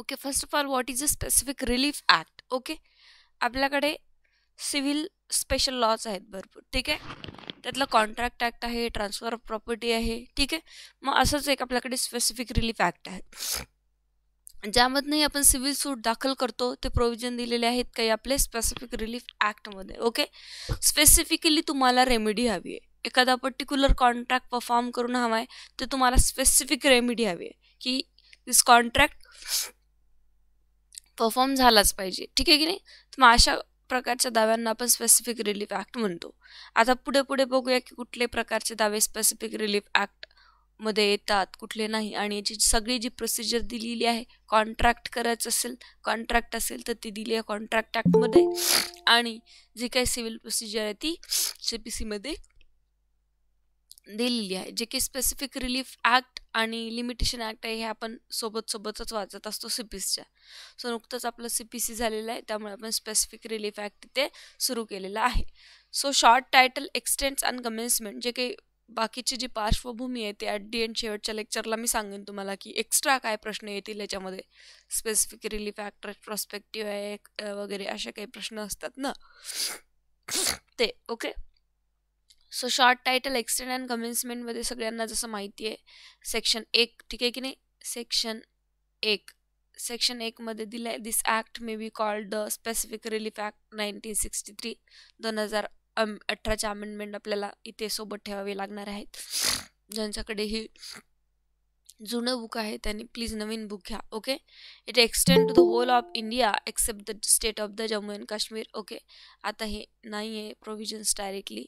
Okay first of all what is a specific relief act okay आपल्याकडे civil special laws आहेत भरपूर ठीक आहे त्यातलं कॉन्ट्रॅक्ट ॲक्ट आहे ट्रान्सफर ऑफ प्रॉपर्टी आहे ठीक आहे मग असंच एक आपल्याकडे स्पेसिफिक रिलीफ ॲक्ट आहे ज्यामधनंही आपण सिव्हिल सूट दाखल करतो ते प्रोव्हिजन दिलेले आहेत काही आपले स्पेसिफिक रिलीफ ॲक्टमध्ये ओके स्पेसिफिकली तुम्हाला रेमेडी हवी आहे एखादा पर्टिक्युलर कॉन्ट्रॅक्ट परफॉर्म करून हवा आहे तर तुम्हाला स्पेसिफिक रेमेडी हवी आहे की दिस कॉन्ट्रॅक्ट परफॉर्म झालाच पाहिजे ठीक आहे की नाही मग अशा प्रकारच्या दाव्यांना आपण स्पेसिफिक रिलीफ ॲक्ट म्हणतो आता पुढे पुढे बघूया की कुठले प्रकारचे दावे स्पेसिफिक रिलीफ ॲक्ट मध्ये येतात कुठले नाही आणि याची सगळी जी प्रोसिजर दिलेली आहे कॉन्ट्रॅक्ट करायचं असेल कॉन्ट्रॅक्ट असेल तर ती दिली आहे कॉन्ट्रॅक्ट ॲक्टमध्ये आणि जी काही सिव्हिल प्रोसिजर आहे ती सी पी सीमध्ये दिलेली आहे जे की स्पेसिफिक रिलीफ ॲक्ट आणि लिमिटेशन ॲक्ट आहे हे आपण सोबत सोबतच वाचत असतो सी पी सीच्या सो नुकतंच आपलं सी पी सी झालेलं आहे त्यामुळे आपण स्पेसिफिक रिलीफ ॲक्ट तिथे सुरू केलेलं आहे so short title extends and commencement जे काही बाकीची जी पार्श्वभूमी आहे ते ॲट डी एंड शेवटच्या लेक्चरला मी सांगेन तुम्हाला की एक्स्ट्रा काय प्रश्न येतील याच्यामध्ये स्पेसिफिक रिलीफ ॲक्ट प्रॉस्पेक्टिव्ह आहे वगैरे असे काही प्रश्न असतात ना ते okay so short title extend and कमेन्समेंटमध्ये सगळ्यांना जसं माहिती आहे सेक्शन एक ठीक आहे की नाही सेक्शन एक सेक्शन एकमध्ये दिलं आहे this act may be called the specific relief act nineteen sixty three दोन हजार अम अठराचे अमेंडमेंट आपल्याला इथे सोबत ठेवावे लागणार आहेत ज्यांच्याकडे ही जुनं बुक आहे त्यांनी प्लीज नवीन बुक घ्या okay it extend to the whole of India except the state of the Jammu and Kashmir okay आता हे नाही आहे provisions directly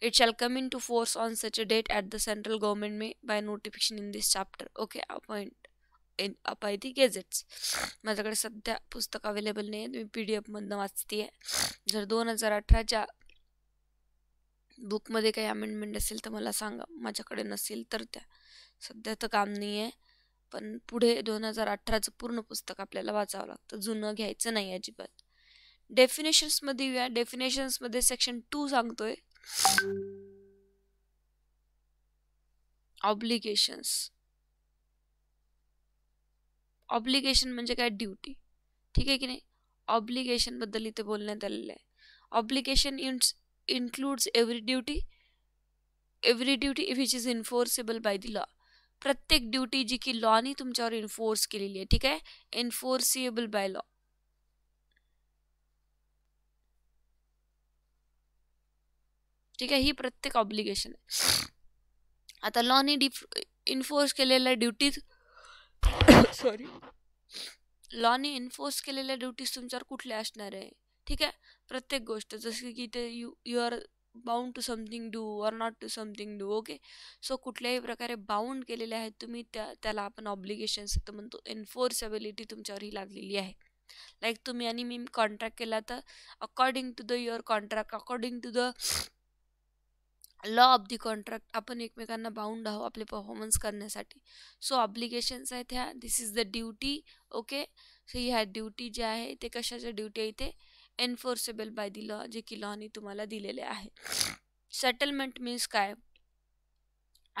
it shall come into force on such a date at the central government may by notification in this chapter okay appoint in अपाय the gadgets माझ्याकडे सध्या पुस्तक available नाही आहेत मी पी डी एफमधनं वाचते आहे जर दोन हजार अठराच्या बुकमध्ये काही अमेंडमेंट असेल तर मला सांगा माझ्याकडे नसेल तर त्या सध्या तर काम नाही आहे पण पुढे दोन हजार अठराचं पूर्ण पुस्तक आपल्याला वाचावं लागतं जुनं घ्यायचं नाही अजिबात डेफिनेशन्समध्ये येऊया डेफिनेशन्समध्ये सेक्शन टू सांगतोय ऑब्लिगेशन्स ऑब्लिगेशन म्हणजे काय ड्युटी ठीक आहे की नाही ऑब्लिगेशनबद्दल इथे बोलण्यात आलेलं आहे ऑब्लिगेशन इन्स includes every duty every duty which is enforceable by the law प्रत्येक ड्युटी जी की लॉनी तुमच्यावर इन्फोर्स केलेली आहे ठीक आहे इन्फोर्सिएबल बाय लॉ ठीक आहे ही प्रत्येक ऑब्लिगेशन आहे आता लॉने डिफ इन्फोर्स केलेल्या ड्युटीज सॉरी लॉने इन्फोर्स केलेल्या ड्युटीज तुमच्यावर कुठल्या असणार आहे ठीक आहे प्रत्येक गोष्ट जसं की ते you you are bound to something do or not to something do okay so कुठल्याही प्रकारे बाउंड केलेले आहेत तुम्ही त्या त्याला आपण ऑब्लिगेशन्स तर म्हणतो एन्फोर्सेबिलिटी तुमच्यावर ही लागलेली आहे लाईक तुम्ही आणि मी कॉन्ट्रॅक्ट केला तर according to the your contract according to the law of the contract आपण एकमेकांना बाउंड आहो आपले परफॉर्मन्स करण्यासाठी सो ऑब्लिगेशन्स आहेत ह्या this is the duty okay so ह्या ड्युटी जे आहे ते कशाच्या ड्युटी आहे ते एन्फोर्सेबल बाय दी लॉ जे की लॉनी तुम्हाला दिलेले आहे सेटलमेंट मीन्स काय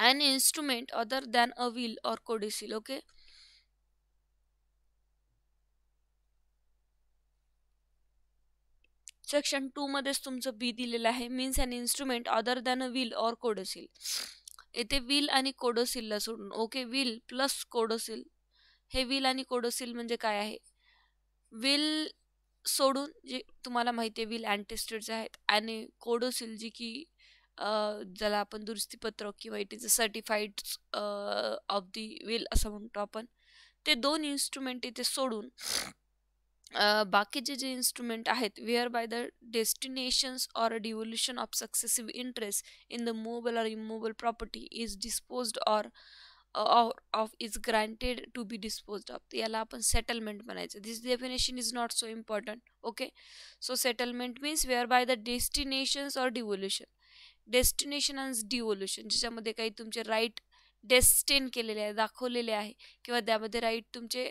an instrument other than a will or codicil okay section टूमध्येच तुमचं बी दिलेलं आहे means and instrument other than a will or codicil येथे विल आणि कोडोसिलला सोडून ओके विल प्लस कोडोसिल हे विल आणि कोडोसिल म्हणजे काय आहे विल सोडून जे तुम्हाला माहिती आहे विल अँटेस्टेडचे आहेत आणि कोडोसिल जी की ज्याला आपण दुरुस्तीपत्र किंवा it is a certified of the will असं म्हणतो आपण ते दोन इन्स्ट्रुमेंट इथे सोडून बाकीचे जे इन्स्ट्रुमेंट आहेत are by the destinations or a devolution of successive interest in the movable or immovable property is disposed or of is granted to be disposed of याला आपण सेटलमेंट म्हणायचं this definition is not so important okay so settlement means are by the destinations or devolution destination and devolution ज्याच्यामध्ये काही तुमचे right डेस्टेन केलेले आहे दाखवलेले आहे किंवा त्यामध्ये राईट तुमचे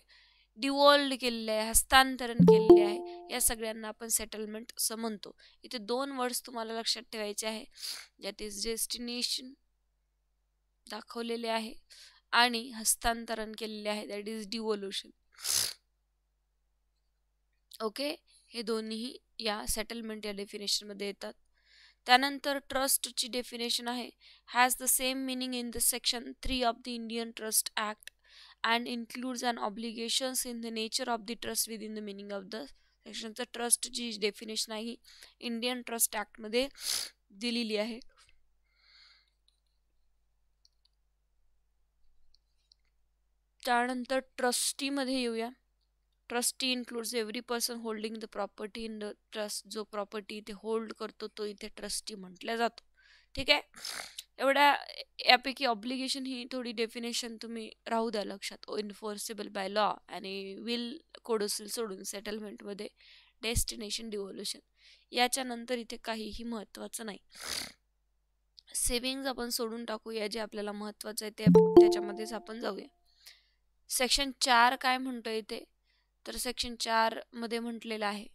डिवॉल्ड केलेले आहे हस्तांतरण केलेले आहे या सगळ्यांना आपण सेटलमेंट असं म्हणतो इथे दोन वर्ड्स तुम्हाला लक्षात ठेवायचे आहे ज्यात इज डेस्टिनेशन दाखवलेले आहे आणि हस्तांतरण केलेले आहे दॅट इज डिवोल्युशन ओके हे दोन्ही या सेटलमेंट या डेफिनेशनमध्ये येतात त्यानंतर ट्रस्टची डेफिनेशन आहे has the same meaning in the section three of the Indian trust act and includes an obligations in the nature of the trust within the meaning of the सेक्शनचं ट्रस्टची डेफिनेशन आहे Indian trust ॲक्टमध्ये दिलेली आहे त्यानंतर ट्रस्टीमध्ये येऊया trustee includes every person holding the property in the trust जो property इथे होल्ड करतो तो इथे ट्रस्टी म्हटला जातो ठीक आहे एवढ्या यापैकी ऑब्लिगेशन ही थोडी डेफिनेशन तुम्ही राहू द्या लक्षात इन्फोर्सेबल बाय लॉ आणि विल कोडोसिल सोडून सेटलमेंटमध्ये डेस्टिनेशन डिव्होल्युशन याच्यानंतर इथे काहीही महत्त्वाचं नाही सेव्हिंग आपण सोडून टाकूया जे आपल्याला महत्त्वाचं आहे ते त्याच्यामध्येच आपण जाऊया सेक्शन चार काय म्हणतो इथे तर सेक्शन मध्ये म्हटलेलं आहे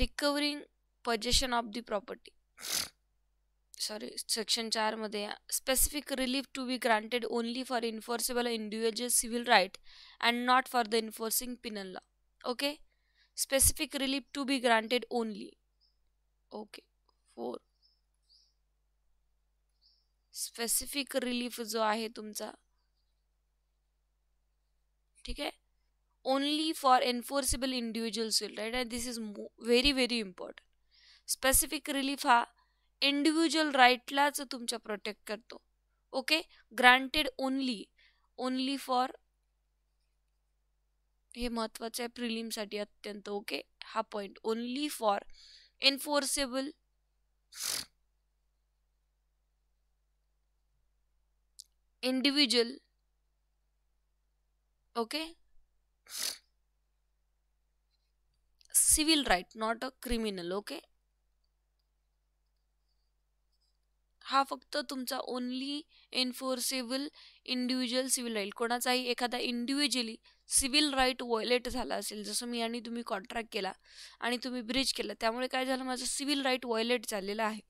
recovering possession of the property sorry section चारमध्ये specific relief to be granted only for enforceable individual civil right and not for the enforcing penal law okay specific relief to be granted only okay four specific relief जो आहे तुमचा ठीक आहे only for enforceable individuals will right this is is very very important specific relief हा individual राईटलाच तुमच्या protect करतो okay granted only only for हे महत्त्वाचं आहे प्रिलीमसाठी अत्यंत ओके हा point only for enforceable individual okay civil right not a criminal okay हा फक्त तुमचा only enforceable individual civil right कोणाचाही एखादा इंडिव्हिज्युअली सिव्हिल राईट वॉयलेट झाला असेल जसं मी आणि तुम्ही कॉन्ट्रॅक्ट केला आणि तुम्ही ब्रिज केला त्यामुळे काय झालं माझं सिव्हिल राईट वॉयलेट झालेलं आहे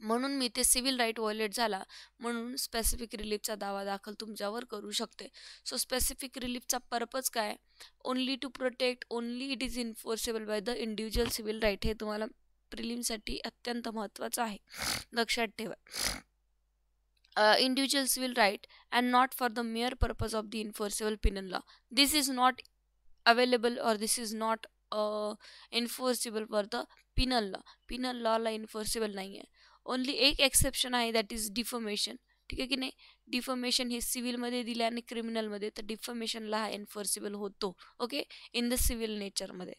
म्हणून मी ते सिव्हिल राईट व्हायलेट झाला म्हणून स्पेसिफिक रिलीफचा दावा दाखल तुमच्यावर करू शकते सो स्पेसिफिक रिलीफचा पर्पज काय only to protect only it is enforceable by the individual civil right हे तुम्हाला प्रिलिमसाठी अत्यंत महत्त्वाचं आहे लक्षात ठेवा individual civil right and not for the mere purpose of the enforceable penal law this is not available or this is not enforceable for the penal law penal लॉला enforceable नाही आहे ओनली एक एक्सेप्शन आहे that is deformation ठीक आहे की नाही deformation हे सिव्हिलमध्ये दिलं आणि क्रिमिनलमध्ये तर डिफॉर्मेशनला हा एन्फोर्सिबल होतो ओके इन द सिव्हिल नेचरमध्ये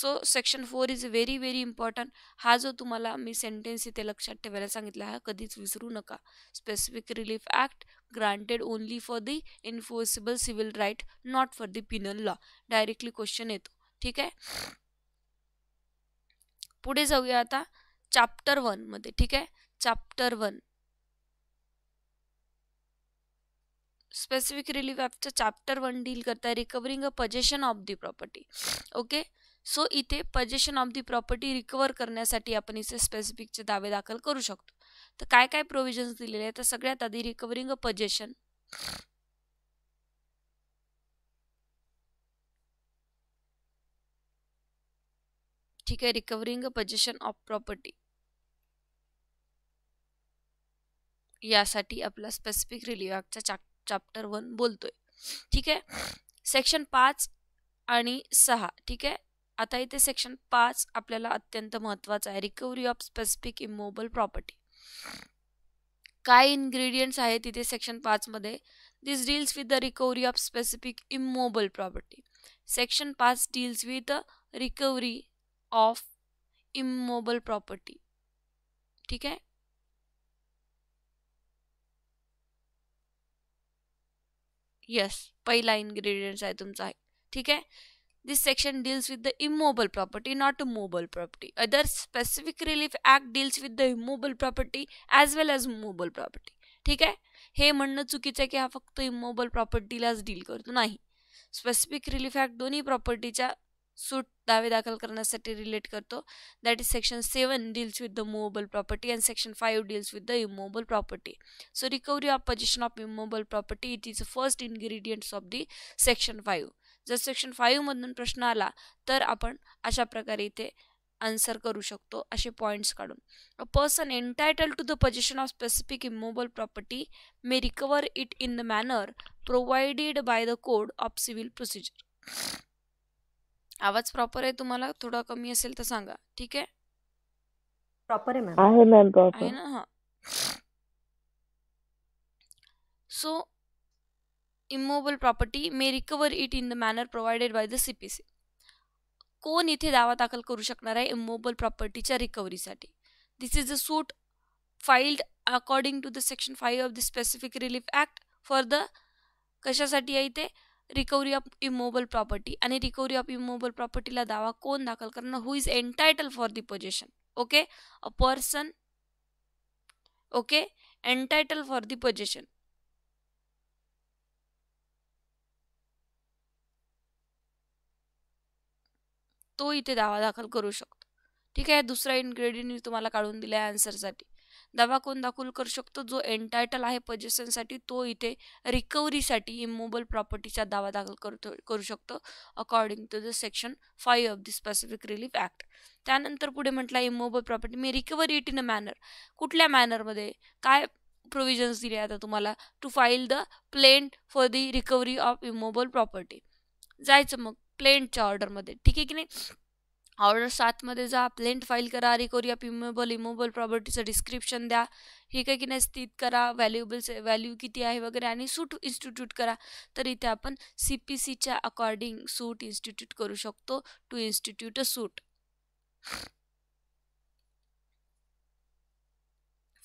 so section four is very very important हा जो तुम्हाला मी सेंटेन्स इथे लक्षात ठेवायला सांगितला हा कधीच विसरू नका specific relief act granted only for the enforceable civil right not for the penal law directly question येतो ठीक आहे पुढे जाऊया आता चॅप्टर वनमध्ये ठीक आहे चॅप्टर वन स्पेसिफिक रिलीफ ॲपचं चॅप्टर वन डील करताय recovering a possession of the property okay so इथे possession of the property recover करण्यासाठी आपण इथे स्पेसिफिकचे दावे दाखल करू शकतो तर काय काय प्रोव्हिजन्स दिलेले आहेत तर सगळ्यात आधी रिकवरिंग अ पजेशन ठीक आहे recovering a possession of property यासाठी आपला स्पेसिफिक रिलीव्ह ॲक्टचा चॅप्टर वन बोलतोय ठीक आहे सेक्शन पाच आणि सहा ठीक आहे आता इथे सेक्शन पाच आपल्याला अत्यंत महत्त्वाचं आहे recovery of specific immovable property काय इन्ग्रेडियंट्स आहेत इथे सेक्शन पाचमध्ये this deals with the recovery of specific immovable property section पाच deals with recovery of immovable property ठीक आहे यस पहिला इन्ग्रेडियंट्स आहे तुमचा आहे ठीक आहे this section deals with the immovable property not a movable property other specific relief act deals with the immovable property as well as movable property ठीक आहे हे म्हणणं चुकीचं आहे की हा फक्त इमोबल प्रॉपर्टीलाच डील करतो नाही स्पेसिफिक रिलीफ ॲक्ट दोन्ही प्रॉपर्टीच्या सूट दावे दाखल करण्यासाठी रिलेट करतो that is section seven deals with the movable property and section five deals with the immovable property so recovery of position of immovable property it is first ingredients of the section five जर section फाईव्हमधून प्रश्न आला तर आपण अशा प्रकारे इथे answer करू शकतो असे पॉईंट्स काढून a person entitle to the position of specific immovable property may recover it in the manner provided by the code of civil procedure आवाज प्रॉपर आहे तुम्हाला थोडा कमी असेल तर सांगा ठीक आहे प्रॉपर आहे आहे so immovable property may recover it in the manner provided by the CPC कोण इथे दावा दाखल करू शकणार आहे इमोबल प्रॉपर्टीच्या रिकव्हरीसाठी this is a suit filed according to the section five of the specific relief act for the कशासाठी आहे इथे रिकव्हरी ऑफ इमोबल प्रॉपर्टी आणि रिकव्हरी ऑफ इमोबल प्रॉपर्टीला दावा कोण दाखल करणार who is entitle for the possession okay a person okay entitle for the possession तो इथे दावा दाखल करू शकतो ठीक आहे दुसरा इन्ग्रेडियंट मी तुम्हाला काढून दिला आहे आन्सरसाठी दावा कोण दाखल करू शकतो जो एन्टायटल आहे पजेशनसाठी तो इथे रिकव्हरीसाठी इमोबल प्रॉपर्टीचा दावा दाखल करतो करू शकतो according to the section five of the specific relief act त्यानंतर पुढे म्हटलं इमोबल प्रॉपर्टी मी recovery it in a manner कुठल्या मॅनरमध्ये काय प्रोव्हिजन्स दिले आता तुम्हाला to file the plaint for the recovery of immovable property जायचं मग प्लेनच्या ऑर्डरमध्ये ठीक आहे की नाही ऑर्डर सातमध्ये जा प्लेंट फाईल करा रिकोरिया पिमेबल इमोबल प्रॉपर्टीचं डिस्क्रिप्शन द्या हे काय की नाही स्थित करा व्हॅल्युएबल व्हॅल्यू किती आहे वगैरे आणि सूट इन्स्टिट्यूट करा तर इथे आपण सी पी सीच्या अकॉर्डिंग सूट इन्स्टिट्यूट करू शकतो to institute a suit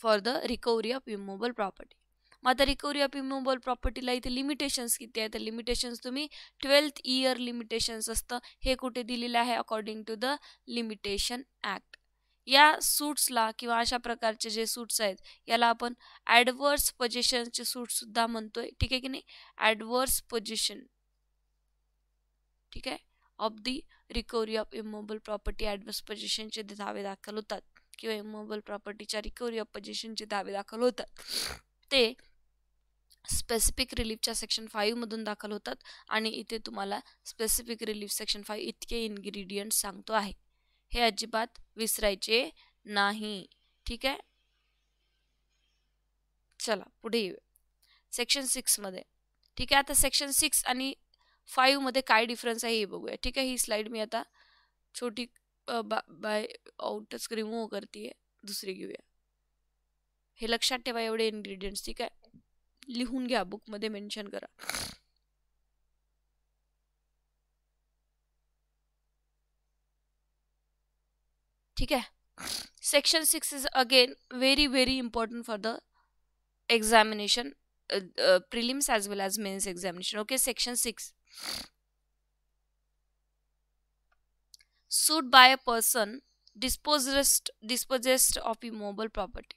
for the recovery of immovable property मग आता ऑफ इमोबल प्रॉपर्टीला इथे लिमिटेशन्स किती आहेत तर लिमिटेशन्स तुम्ही ट्वेल्थ इयर लिमिटेशन्स असतं हे कुठे दिलेलं आहे according to the limitation act या सूट्सला किंवा अशा प्रकारचे जे सूट्स आहेत याला आपण ॲडवर्स पोजिशनचे सूटसुद्धा म्हणतोय ठीक आहे की नाही ॲडवर्स पोजिशन ठीक आहे of the recovery of immovable property adverse पोजिशनचे दावे दाखल होतात किंवा इमोबल प्रॉपर्टीच्या रिकव्हरी ऑफ पोजिशनचे दावे दाखल होतात ते स्पेसिफिक रिलीफच्या सेक्शन फाईव्हमधून दाखल होतात आणि इथे तुम्हाला स्पेसिफिक रिलीफ सेक्शन फाईव्ह इतके इन्ग्रेडियंट्स सांगतो आहे हे अजिबात विसरायचे नाही ठीक आहे चला पुढे येऊया सेक्शन सिक्समध्ये ठीक आहे आता सेक्शन सिक्स आणि फाईव्हमध्ये काय डिफरन्स आहे हे बघूया ठीक आहे ही स्लाईड मी आता छोटी बा बाय आउटच रिमूव्ह करते दुसरी घेऊया हे लक्षात ठेवा एवढे इन्ग्रेडियंट्स ठीक आहे लिहून घ्या बुकमध्ये मेन्शन करा ठीक आहे section six is again very very important for the examination prelims as well as mains examination okay section six suit by a person dispossessed dispossessed of movable property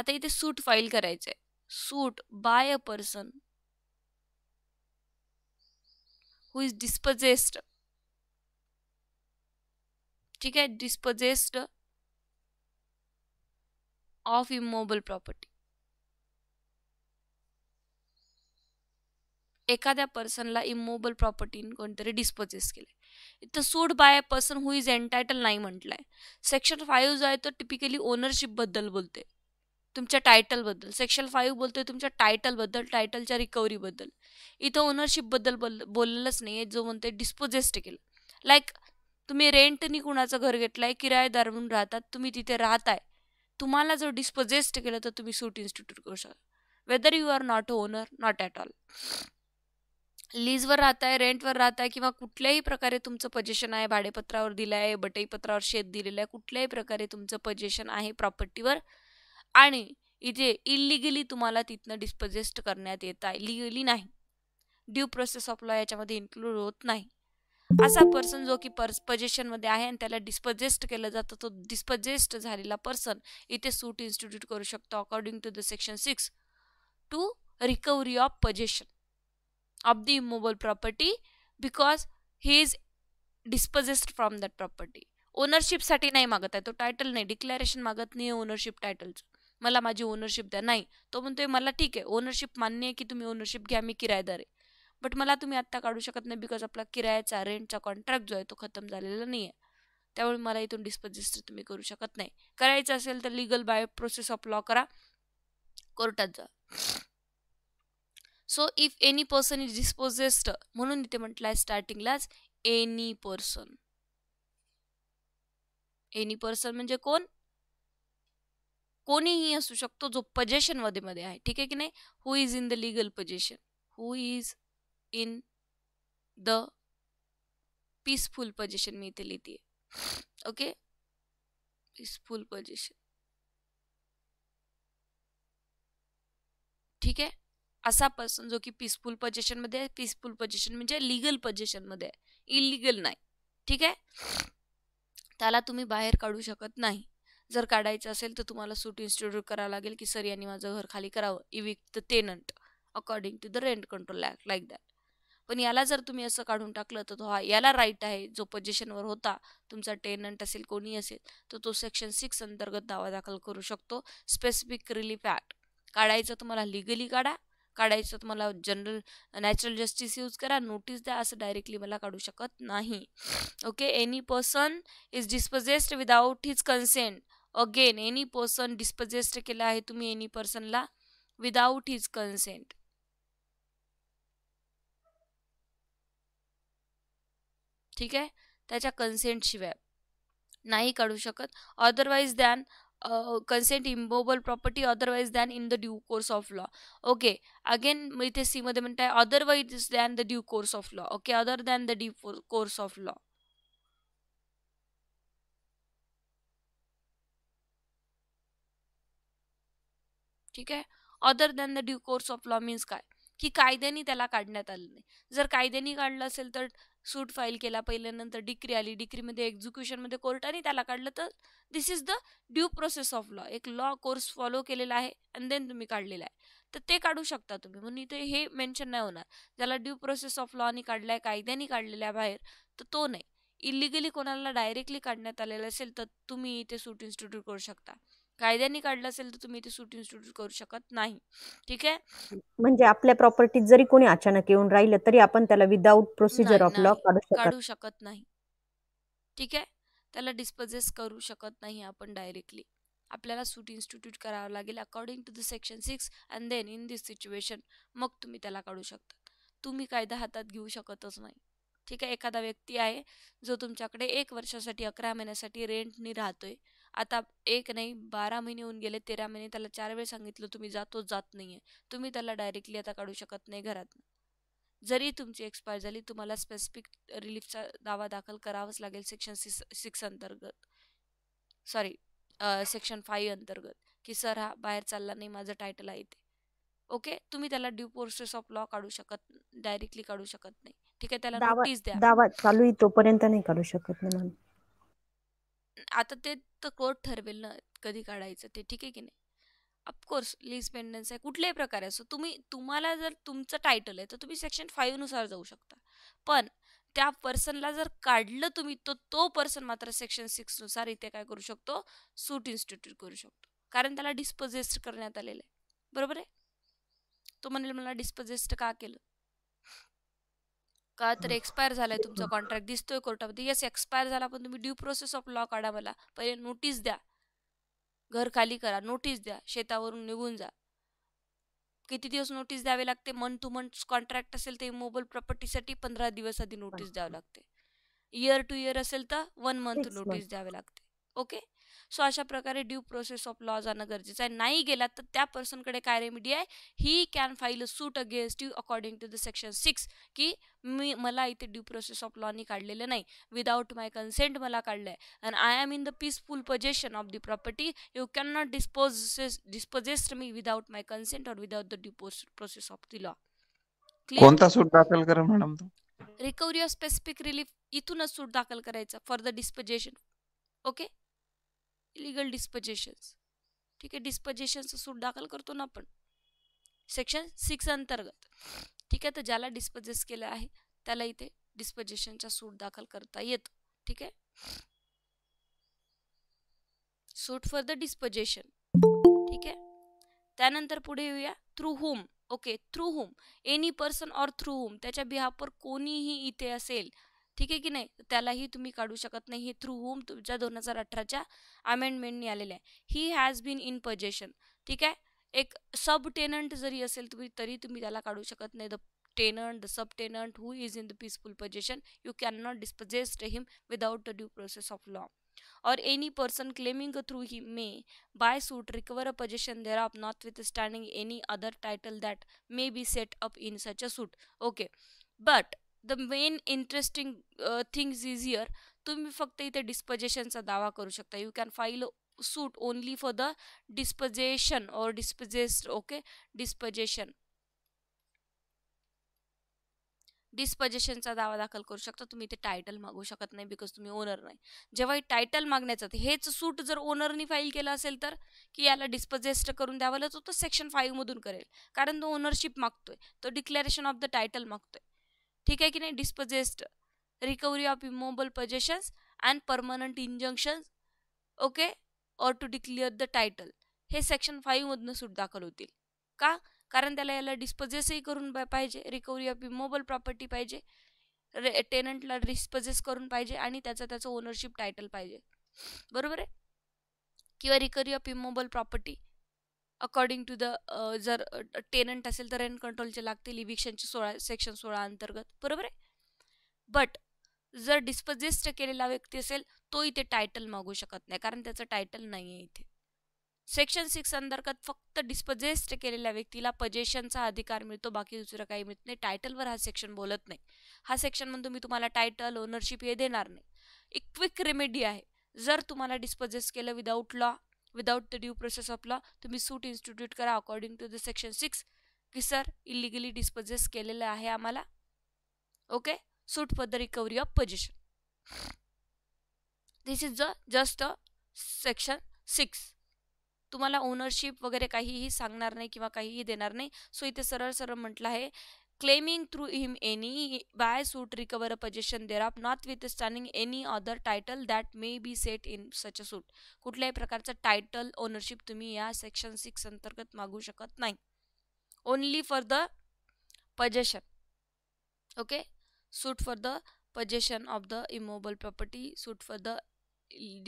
आता इथे सूट फाईल करायचं आहे suit by a person who is dispossessed ठीक आहे dispossessed of immobile property एखाद्या पर्सनला immovable property कोणतरी dispossess केले इथं suit by a person who is entitled नाही म्हटलंय सेक्शन फाईव्ह जो आहे तो टिपिकली ओनरशिप बद्दल बोलते तुमच्या टायटलबद्दल सेक्शन फाईव्ह बोलतोय तुमच्या टायटलबद्दल टायटलच्या रिकव्हरीबद्दल इथं ओनरशिपबद्दल बोल बोललेलंच नाही आहे जो म्हणते डिस्पोजेस्ट केलं लाईक तुम्ही रेंटनी कुणाचं घर घेतलं आहे किरायेदार म्हणून राहतात तुम्ही तिथे राहताय तुम्हाला जर डिस्पोजेस्ट केलं तर तुम्ही सूट इन्स्टिट्यूट करू शकता whether you are not owner not at all लीजवर राहताय रेंटवर राहताय किंवा कुठल्याही प्रकारे तुमचं पजेशन आहे भाडेपत्रावर दिलं आहे बटईपत्रावर शेत दिलेलं आहे कुठल्याही प्रकारे तुमचं पजेशन आहे प्रॉपर्टीवर आणि इथे इलिगली तुम्हाला तिथनं डिस्पजेस्ट करण्यात येत आहे लिगली नाही ड्यू प्रोसेस ऑफ लॉ याच्यामध्ये इन्क्लूड होत नाही असा पर्सन जो की पर्स पजेशनमध्ये आहे आणि त्याला डिस्पजेस्ट केलं जातं तो डिस्पजेस्ट झालेला पर्सन इथे सूट इन्स्टिट्यूट करू शकतो according to the section six to recovery of possession of the immovable property because he is dispossessed from that property ओनरशिपसाठी नाही मागत आहे तो टायटल नाही डिक्लेरेशन मागत नाही ओनरशिप टायटलचं मला माझी ओनरशिप द्या नाही तो म्हणतोय मला ठीक आहे ओनरशिप मान्य आहे की तुम्ही ओनरशिप घ्या मी किरायदार आहे बट मला तुम्ही आत्ता काढू शकत नाही बिकॉज आपला किरायाचा रेंटचा कॉन्ट्रॅक्ट जो आहे तो खतम झालेला नाही आहे त्यामुळे मला इथून डिस्पोजिस्टर तुम्ही करू शकत नाही करायचं असेल तर legal by process of law करा कोर्टात जा so if any person is dispossessed म्हणून इथे म्हटलं आहे स्टार्टिंगलाच एनी पर्सन एनी पर्सन म्हणजे कोण कोणीही असू शकतो जो पजेशन मध्ये आहे ठीक आहे की नाही who is in the legal possession who is in the peaceful possession मी इथे लिहिते ओके पीसफुल पजेशन ठीक आहे असा पर्सन जो की पीसफुल पजेशन मध्ये आहे पीसफुल पजेशन म्हणजे लिगल पजेशन मध्ये आहे इलिगल नाही ठीक आहे त्याला तुम्ही बाहेर काढू शकत नाही जर काढायचं असेल तर तुम्हाला सूट इन्स्टिट्यूट करावं लागेल की सर यांनी माझं घर खाली करावं evict the tenant according to the rent control act like that पण याला जर तुम्ही असं काढून टाकलं तर हा याला राईट आहे जो पोझिशनवर होता तुमचा टेनंट असेल कोणी असेल तर तो सेक्शन सिक्स अंतर्गत दावा दाखल करू शकतो स्पेसिफिक रिलीफ ॲक्ट काढायचं तुम्हाला लिगली काढा काढायचं तुम्हाला जनरल नॅचरल जस्टिस यूज करा नोटीस द्या असं डायरेक्टली मला काढू शकत नाही okay any person is dispossessed without his consent again any person dispossessed केला आहे तुम्ही एनी पर्सनला विदाऊट हिज कन्सेंट ठीक आहे त्याच्या कन्सेंटशिवाय नाही काढू शकत otherwise than consent immovable property otherwise than in the due course of law okay again इथे सीमध्ये म्हणताय otherwise than the due course of law okay other than the due course of law ठीक आहे other than the due course of law means काय की कायद्याने त्याला काढण्यात आलं नाही जर कायद्याने काढलं असेल तर सूट फाईल केला पहिल्यानंतर डिक्री आली डिक्रीमध्ये एक्झिक्युशनमध्ये कोर्टाने त्याला काढलं तर this is the due process of law एक लॉ कोर्स फॉलो केलेला आहे अँड देन तुम्ही काढलेला आहे तर ते काढू शकता तुम्ही म्हणून इथे हे मेन्शन नाही होणार ज्याला ड्यू प्रोसेस ऑफ लॉने काढला आहे कायद्याने काढलेल्या बाहेर तर तो नाही इलिगली कोणाला डायरेक्टली काढण्यात आलेला असेल तर तुम्ही इथे सूट इन्स्टिट्यूट करू शकता कायद्याने काढलं असेल तर तुम्ही ते सूट इन्स्टिट्यूट करू शकत नाही ठीक आहे म्हणजे आपल्या प्रॉपर्टीत जरी कोणी अचानक येऊन राहिलं तरी आपण त्याला विदाऊट प्रोसिजर ऑफ लॉ काढू शकत नाही ठीक आहे त्याला डिस्पोजेस करू शकत नाही आपण डायरेक्टली आपल्याला सूट इन्स्टिट्यूट करावं लागेल according to the section six and then in this situation मग तुम्ही त्याला काढू शकता तुम्ही कायदा हातात घेऊ शकतच नाही ठीक आहे एखादा व्यक्ती आहे जो तुमच्याकडे एक वर्षासाठी अकरा महिन्यासाठी रेंटनी राहतोय आता एक नाही बारा महिने होऊन गेले तेरा महिने त्याला चार वेळ सांगितलं तुम्ही जातो जात नाही आहे तुम्ही त्याला डायरेक्टली आता काढू शकत नाही घरात जरी तुमची एक्सपायर झाली तुम्हाला स्पेसिफिक रिलीफचा दावा दाखल करावाच लागेल सेक्शन सिक्स सिक्स अंतर्गत सॉरी सेक्शन फाईव्ह अंतर्गत की सर हा बाहेर चालला नाही माझं टायटल आहे ते ओके तुम्ही त्याला ड्यू प्रोसेस ऑफ लॉ काढू शकत डायरेक्टली काढू शकत नाही ठीक आहे त्याला नोटीस द्या दावा चालू तोपर्यंत नाही काढू शकत नाही आता ते तर कोर्ट ठरवेल ना कधी काढायचं ते ठीक आहे की नाही अफकोर्स लीज पेंडन्स आहे कुठल्याही प्रकारे असो तुम्ही तुम्हाला जर तुमचं टायटल आहे तर तुम्ही सेक्शन फाईव्हनुसार जाऊ शकता पण त्या पर्सनला जर काढलं तुम्ही तो, तो पर्सन मात्र सेक्शन सिक्सनुसार इथे काय करू शकतो सूट इन्स्टिट्यूट करू शकतो कारण त्याला डिस्पोजेस्ट करण्यात आलेलं आहे बरोबर आहे तो म्हणेल मला डिस्पोजेस्ट का केलं का तर एक्सपायर झालाय तुमचा कॉन्ट्रॅक्ट दिसतोय कोर्टामध्ये येस एक्सपायर झाला पण तुम्ही ड्यू प्रोसेस ऑफ लॉ काढा मला पहिले नोटीस द्या घर खाली करा नोटीस द्या शेतावरून निघून जा किती दिवस नोटीस द्यावे लागते मंथ टू मंथ कॉन्ट्रॅक्ट असेल तर इमोबल प्रॉपर्टीसाठी पंधरा दिवस आधी नोटीस द्यावी लागते इयर टू इयर असेल तर वन मंथ नोटीस द्यावे लागते ओके सो अशा प्रकारे ड्यू प्रोसेस ऑफ लॉ जाणं गरजेचं आहे नाही गेला तर त्या पर्सनकडे काय रेमेडी आहे he can file suit against you according to the section six की मी मला इथे ड्यू प्रोसेस ऑफ लॉनी काढलेलं नाही विदाऊट माय कन्सेंट मला काढलं आहे and I am in the peaceful possession of the property you can not dispossess dispossessed मी without my consent or without the due process of the law कोणता suit दाखल कर madam recovery of specific relief इथूनच suit दाखल करायचं for the dispossession okay illegal dispossession ठीक आहे डिस्पोजेशनचं सूट दाखल करतो ना आपण सेक्शन सिक्स अंतर्गत ठीक आहे तर ज्याला डिस्पजेस केलं आहे त्याला इथे डिस्पोजेशनचा सूट दाखल करता येतो ठीक आहे सूट फॉर द डिस्पजेशन ठीक आहे त्यानंतर पुढे येऊया through whom okay through whom any person or through whom त्याच्या बिहापर कोणीही इथे असेल ठीक आहे की नाही त्यालाही तुम्ही काढू शकत नाही हे थ्रू होम तुमच्या दोन हजार अठराच्या अमेंडमेंटने आलेल्या आहे he has been in possession ठीक आहे एक सब टेनंट जरी असेल तुम्ही तरी तुम्ही त्याला काढू शकत नाही the tenant the sub tenant who is in the peaceful possession you can not dispossessed him without the due process of law or any person claiming through he may by suit recover a possession there notwithstanding any other title that may be set up in such a suit okay but the main interesting things is here तुम्ही फक्त इथे डिस्पजेशनचा दावा करू शकता you can file suit only for the dispossession or dispossessed okay dispossession डिस्पजेशनचा दावा दाखल करू शकता तुम्ही इथे टायटल मागू शकत नाही बिकॉज तुम्ही ओनर नाही जेव्हा टायटल मागण्याचं हेच सूट जर ओनरनी फाईल केलं असेल तर की याला डिस्पजेस्ट करून द्यावं तर तो सेक्शन फाईव्हमधून करेल कारण तो ओनरशिप मागतोय तो डिक्लेरेशन ऑफ द टायटल मागतोय ठीक आहे की नाही dispossessed recovery of immovable possessions and permanent injunctions okay or to declare the title हे सेक्शन फाईव्हमधनं सूट दाखल होतील का कारण त्याला याला डिस्पजेसही करून पाहिजे रिकव्हरी ऑफ इमोबल प्रॉपर्टी पाहिजे रे टेनंटला डिस्पजेस करून पाहिजे आणि त्याचं त्याचं ओनरशिप टायटल पाहिजे बरोबर आहे किंवा recovery of immovable property according to the जर टेनंट असेल तर रेंट कंट्रोलचे लागतील इव्हिक्शनचे सोळा सेक्शन सोळा अंतर्गत बरोबर आहे बट जर डिस्पजेस्ट केलेला व्यक्ती असेल तो इथे टायटल मागू शकत नाही कारण त्याचं टायटल नाही आहे इथे सेक्शन सिक्स अंतर्गत फक्त डिस्पजेस्ट केलेल्या व्यक्तीला पजेशनचा अधिकार मिळतो बाकी दुसरं काही मिळत नाही टायटलवर हा सेक्शन बोलत नाही हा सेक्शन म्हणून मी तुम्हाला टायटल ओनरशिप हे देणार नाही एक क्विक रेमेडी आहे जर तुम्हाला डिस्पजेस्ट केलं without law without the due process of तुम्ही सूट इन्स्टिट्यूट करा according to the section six की सर इलिगली डिस्पोजेस केलेलं आहे आम्हाला okay suit for the recovery of possession this is the just a section six तुम्हाला ownership वगैरे काहीही सांगणार नाही किंवा काहीही देणार नाही सो इथे सरळ सरळ म्हटलं आहे claiming through him any bias would recover a possession thereof notwithstanding any other title that may be set in such a suit कुठल्याही प्रकारचं टायटल ओनरशिप तुम्ही या सेक्शन सिक्स अंतर्गत मागू शकत नाही only for the possession okay suit for the possession of the immovable property suit for the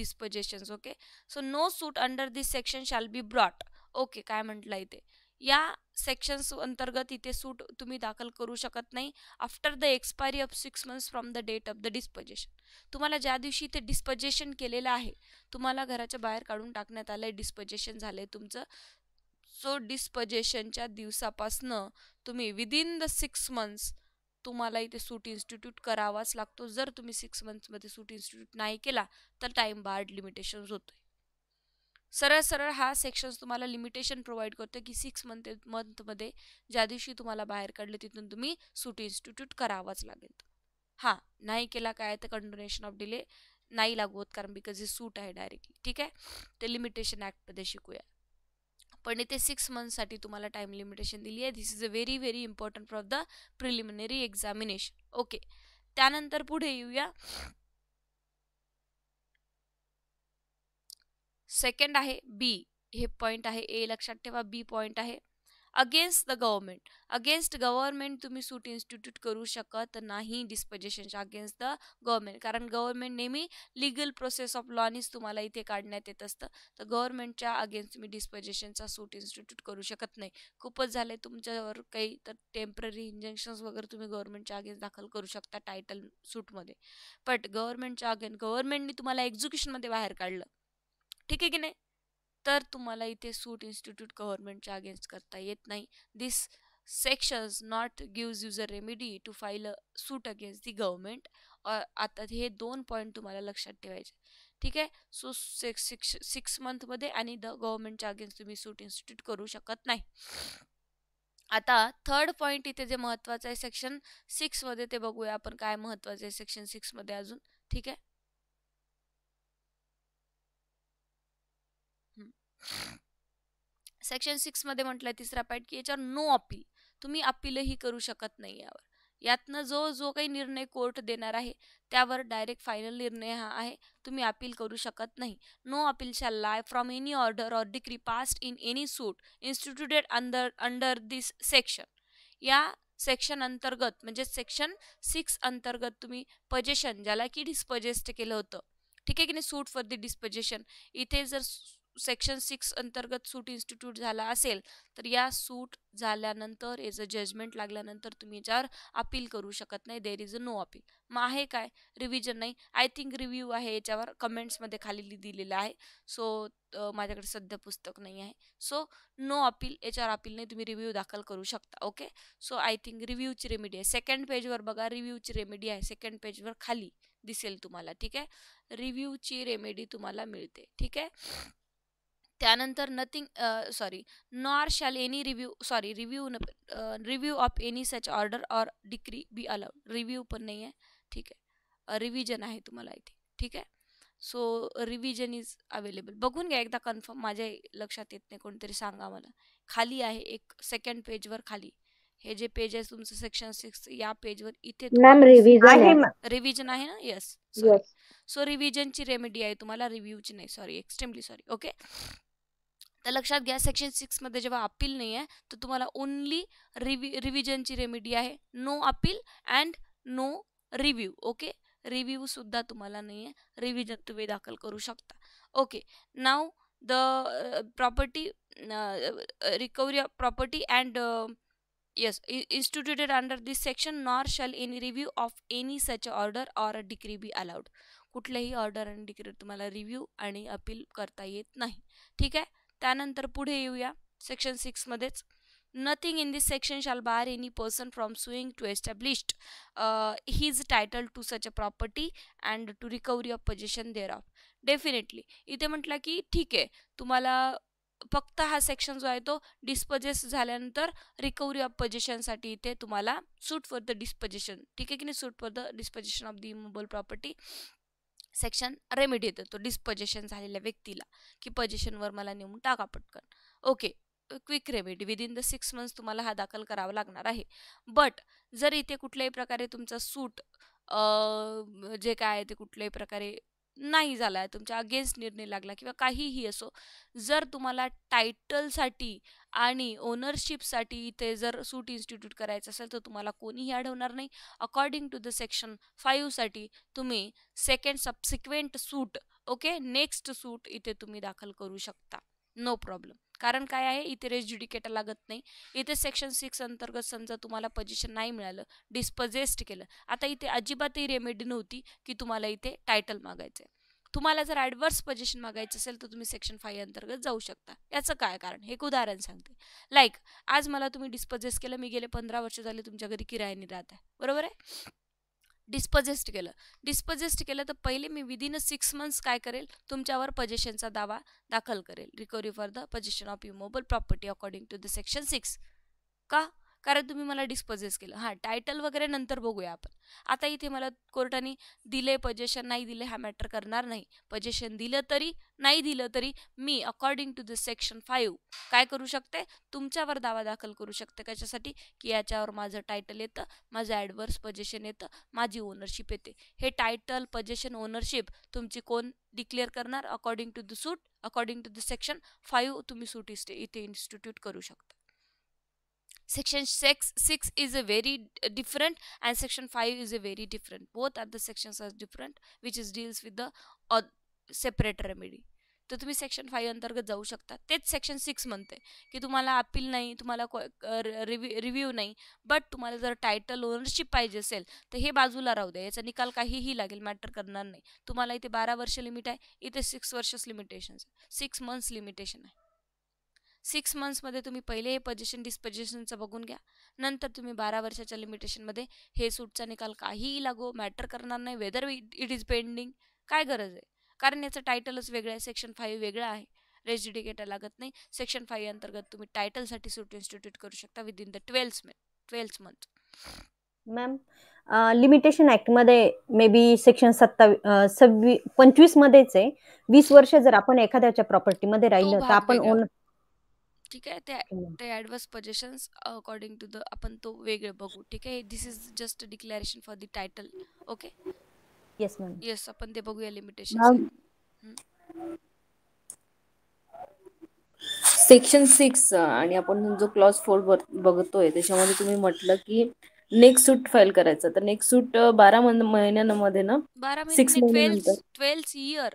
dispossessions okay so no suit under this section shall be brought okay काय म्हटलं इथे या सेक्शन्स अंतर्गत इथे सूट तुम्ही दाखल करू शकत नाही after the expiry of six months from the date of the dispossession तुम्हाला ज्या दिवशी इथे डिस्पोजेशन केलेलं आहे तुम्हाला घराच्या बाहेर काढून टाकण्यात आलं आहे डिस्पोजेशन झालं आहे तुमचं सो डिस्पोजेशनच्या दिवसापासनं तुम्ही विदिन द सिक्स मंथ्स तुम्हाला इथे सूट इन्स्टिट्यूट करावाच लागतो जर तुम्ही सिक्स मंथ्समध्ये सूट इन्स्टिट्यूट नाही केला तर टाईम बार्ड लिमिटेशन्स होतो सरळ सरळ हा सेक्शन तुम्हाला लिमिटेशन प्रोव्हाइड करतो की सिक्स मंथ मंथमध्ये ज्या दिवशी तुम्हाला बाहेर काढलं तिथून तुम्ही सूट इन्स्टिट्यूट करावाच लागेल हां नाही केला काय तर कंडोनेशन ऑफ डिले नाही लागू होत कारण बिकॉज ही सूट आहे डायरेक्टली ठीक आहे ते लिमिटेशन ॲक्टमध्ये शिकूया पण इथे सिक्स मंथसाठी तुम्हाला टाईम लिमिटेशन दिली आहे this is a very very important for the preliminary examination okay त्यानंतर पुढे येऊया सेकंड आहे बी हे पॉईंट आहे ए लक्षात ठेवा बी पॉईंट आहे against the government against government तुम्ही सूट इन्स्टिट्यूट करू शकत नाही डिस्पोजेशनच्या अगेन्स्ट द गव्हर्नमेंट कारण गव्हर्नमेंट नेहमी लिगल प्रोसेस ऑफ लॉनीच तुम्हाला इथे काढण्यात येत असतं तर गव्हर्मेंटच्या अगेन्स्ट तुम्ही डिस्पोजेशनचा सूट इन्स्टिट्यूट करू शकत नाही खूपच झाले तुमच्यावर काही तर टेम्पररी इंजेक्शन्स वगैरे तुम्ही गव्हर्नमेंटच्या अगेन्स्ट दाखल करू शकता टायटल सूटमध्ये बट गव्हर्मेंटच्या अगेन्स्ट गव्हर्नमेंटने तुम्हाला एक्झिक्युशनमध्ये बाहेर काढलं ठीक आहे की नाही तर तुम्हाला इथे सूट इन्स्टिट्यूट गव्हर्नमेंटच्या अगेन्स्ट करता येत नाही this sections not gives a remedy to file a suit against the government आता हे दोन पॉईंट तुम्हाला लक्षात ठेवायचे ठीक आहे सो सिक्स सिक्स सिक्स मंथमध्ये आणि द गव्हर्नमेंटच्या अगेन्स्ट तुम्ही सूट इन्स्टिट्यूट करू शकत नाही आता थर्ड पॉईंट इथे जे महत्त्वाचं आहे सेक्शन सिक्समध्ये ते बघूया आपण काय महत्त्वाचं आहे सेक्शन सिक्समध्ये अजून ठीक आहे सेक्शन मध्ये म्हटलंय तिसरा पॅट की याच्यावर नो अपील तुम्ही अपीलही करू शकत नाही यावर यातनं जो जो काही निर्णय कोर्ट देणार आहे त्यावर डायरेक्ट फायनल निर्णय हा आहे तुम्ही अपील करू शकत नाही no appeal shall lie from any order or decree passed in any suit instituted under under this section या सेक्शन अंतर्गत म्हणजे सेक्शन सिक्स अंतर्गत तुम्ही पजेशन ज्याला की डिस्पजेस्ट केलं होतं ठीक आहे की नाही सूट फॉर दी डिस्पजेशन इथे जर सेक्शन सिक्स अंतर्गत सूट इन्स्टिट्यूट झाला असेल तर या सूट झाल्यानंतर एज अ जजमेंट लागल्यानंतर तुम्ही याच्यावर अपील करू शकत नाही there is a no appeal मग आहे काय रिव्हिजन नाही आय थिंक रिव्ह्यू आहे याच्यावर कमेंट्समध्ये खाली दिलेलं आहे सो माझ्याकडे सध्या पुस्तक नाही आहे सो नो अपील याच्यावर अपील नाही तुम्ही रिव्ह्यू दाखल करू शकता ओके सो आय थिंक रिव्ह्यूची रेमेडी आहे सेकंड पेजवर बघा रिव्ह्यूची रेमेडी आहे सेकंड पेजवर खाली दिसेल तुम्हाला ठीक आहे रिव्ह्यूची रेमेडी तुम्हाला मिळते ठीक आहे त्यानंतर nothing sorry nor shall any review sorry review review of any such order or decree be allowed review पण नाही आहे ठीक आहे रिव्हिजन आहे तुम्हाला इथे ठीक आहे सो रिव्हिजन इज अवेलेबल बघून घ्या एकदा कन्फर्म माझ्या लक्षात येत नाही कोणतरी सांगा मला खाली आहे एक सेकंड पेजवर खाली हे जे पेज आहे तुमचं सेक्शन सिक्स या पेजवर इथे रिव्हिजन आहे ना येस सो रिव्हिजनची रेमेडी आहे तुम्हाला रिव्ह्यूची नाही सॉरी एक्स्ट्रीमली सॉरी ओके तर लक्षात घ्या सेक्शन सिक्समध्ये जेव्हा अपील नाही आहे तर तुम्हाला ओनली रिवि रिव्हिजनची रेमेडी आहे no appeal and no review okay रिव्ह्यूसुद्धा तुम्हाला नाही आहे रिव्हिजन तुम्ही दाखल करू शकता okay now the property of property and yes instituted under this section nor shall any review of any such order or a decree be allowed कुठल्याही order आणि डिक्री तुम्हाला रिव्ह्यू आणि अपील करता येत नाही ठीक आहे त्यानंतर पुढे येऊया सेक्शन सिक्समध्येच nothing in this section shall bar any person from suing to established his title to such a property and to recovery of possession thereof definitely इथे म्हटलं की ठीक आहे तुम्हाला फक्त हा सेक्शन जो आहे तो डिस्पोजेस झाल्यानंतर रिकवरी ऑफ पोजिशनसाठी इथे तुम्हाला सूट फॉर द डिस्पोजिशन ठीक आहे की नाही suit for the dispossession of the immovable property section remedy देतो डिस्पजेशन झालेल्या व्यक्तीला की पजेशनवर मला नेऊन टाका पटकन okay quick remedy within the six months तुम्हाला हा दाखल करावा लागणार आहे बट जर इथे कुठल्याही प्रकारे तुमचा सूट जे काय आहे ते कुठल्याही प्रकारे नाही झाला आहे तुमच्या अगेन्स्ट निर्णय लागला किंवा काहीही असो जर तुम्हाला टायटलसाठी आणि ओनरशिपसाठी इथे जर सूट इन्स्टिट्यूट करायचं असेल तर तुम्हाला कोणीही अडवणार नाही अकॉर्डिंग टू द सेक्शन फाईव्हसाठी तुम्ही second subsequent suit okay next suit इथे तुम्ही दाखल करू शकता नो प्रॉब्लेम कारण काय आहे इथे रेज्युडिकेटर लागत नाही इथे सेक्शन सिक्स अंतर्गत समजा तुम्हाला पजेशन नाही मिळालं डिस्पजेस्ट केलं आता इथे अजिबातही रेमेडी नव्हती की तुम्हाला इथे टायटल मागायचं आहे तुम्हाला जर ॲडव्हर्स पोझिशन मागायचं असेल तर तुम्ही सेक्शन फाईव्ह अंतर्गत जाऊ शकता याचं काय कारण हे एक उदाहरण सांगते लाईक आज मला तुम्ही डिस्पजेस केलं मी गेले पंधरा वर्ष झाले तुमच्या घरी किरायाने राहत आहे बरोबर आहे डिस्पजेस्ट केलं डिस्पजेस्ट केलं तर पहिले मी विदिन अ सिक्स मंथ्स काय करेल तुमच्यावर पजेशनचा दावा दाखल करेल recovery for the possession of immovable property according to the section six का कारण तुम्ही मला डिस्पजेस केलं हां टायटल वगैरे नंतर बघूया आपण आता इथे मला कोर्टाने दिले पजेशन नाही दिले हा मॅटर करणार नाही पजेशन दिलं तरी नाही दिलं तरी मी according to the section five काय करू शकते तुमच्यावर दावा दाखल करू शकते कशासाठी की याच्यावर माझं टायटल येतं माझं ॲडव्हर्स पजेशन येतं माझी ओनरशिप येते हे टायटल पजेशन ओनरशिप तुमची कोण डिक्लेअर करणार according to the suit according to the section five तुम्ही सूट इस्टे इथे इन्स्टिट्यूट करू शकता section 6 6 is a very uh, different and section 5 is a very different both the sections are different which is deals with the uh, separate remedy तर तुम्ही section five अंतर्गत जाऊ शकता तेच सेक्शन सिक्स म्हणते की तुम्हाला अपील नाही तुम्हाला रिव्ह्यू रिव्ह्यू नाही बट तुम्हाला जर टायटल ओनरशिप पाहिजे असेल तर हे बाजूला राहू द्या याचा निकाल काहीही लागेल मॅटर करणार नाही तुम्हाला इथे बारा वर्ष लिमिट आहे इथे सिक्स वर्षच लिमिटेशन सिक्स मंथ्स लिमिटेशन आहे सिक्स मंथ्समध्ये तुम्ही पहिले हे पजेशन डिस्पजेशनचं बघून घ्या नंतर तुम्ही बारा वर्षाच्या लिमिटेशनमध्ये हे सूटचा निकाल काहीही लागो मॅटर करणार नाही वेदर इट इज पेंडिंग काय गरज आहे कारण याचं टायटलच वेगळं आहे सेक्शन फाईव्ह वेगळं आहे रेजिडिकेटर लागत नाही सेक्शन फाईव्ह अंतर्गत तुम्ही टायटलसाठी सूट इन्स्टिट्यूट करू शकता within the twelfth may twelfth month ma'am limitation ऍक्टमध्ये मे बी सेक्शन सत्तावीस सव्वीस पंचवीस मध्येच आहे वीस वर्ष जर आपण एखाद्याच्या प्रॉपर्टीमध्ये राहिलं तर आपण ओन ठीक आहे ते ते adverse possessions according to the आपण तो वेगळं बघू ठीक आहे this is just declaration for the title okay yes ma'am yes आपण ते बघूया लिमिटेशन सेक्शन सिक्स आणि आपण जो क्लॉज फोर बघतोय त्याच्यामध्ये तुम्ही म्हटलं की नेक्स्ट सूट फाईल करायचं तर नेक्स्ट सूट बारा महिन्यांमध्ये ना बारा महिने ट्वेल्थ इयर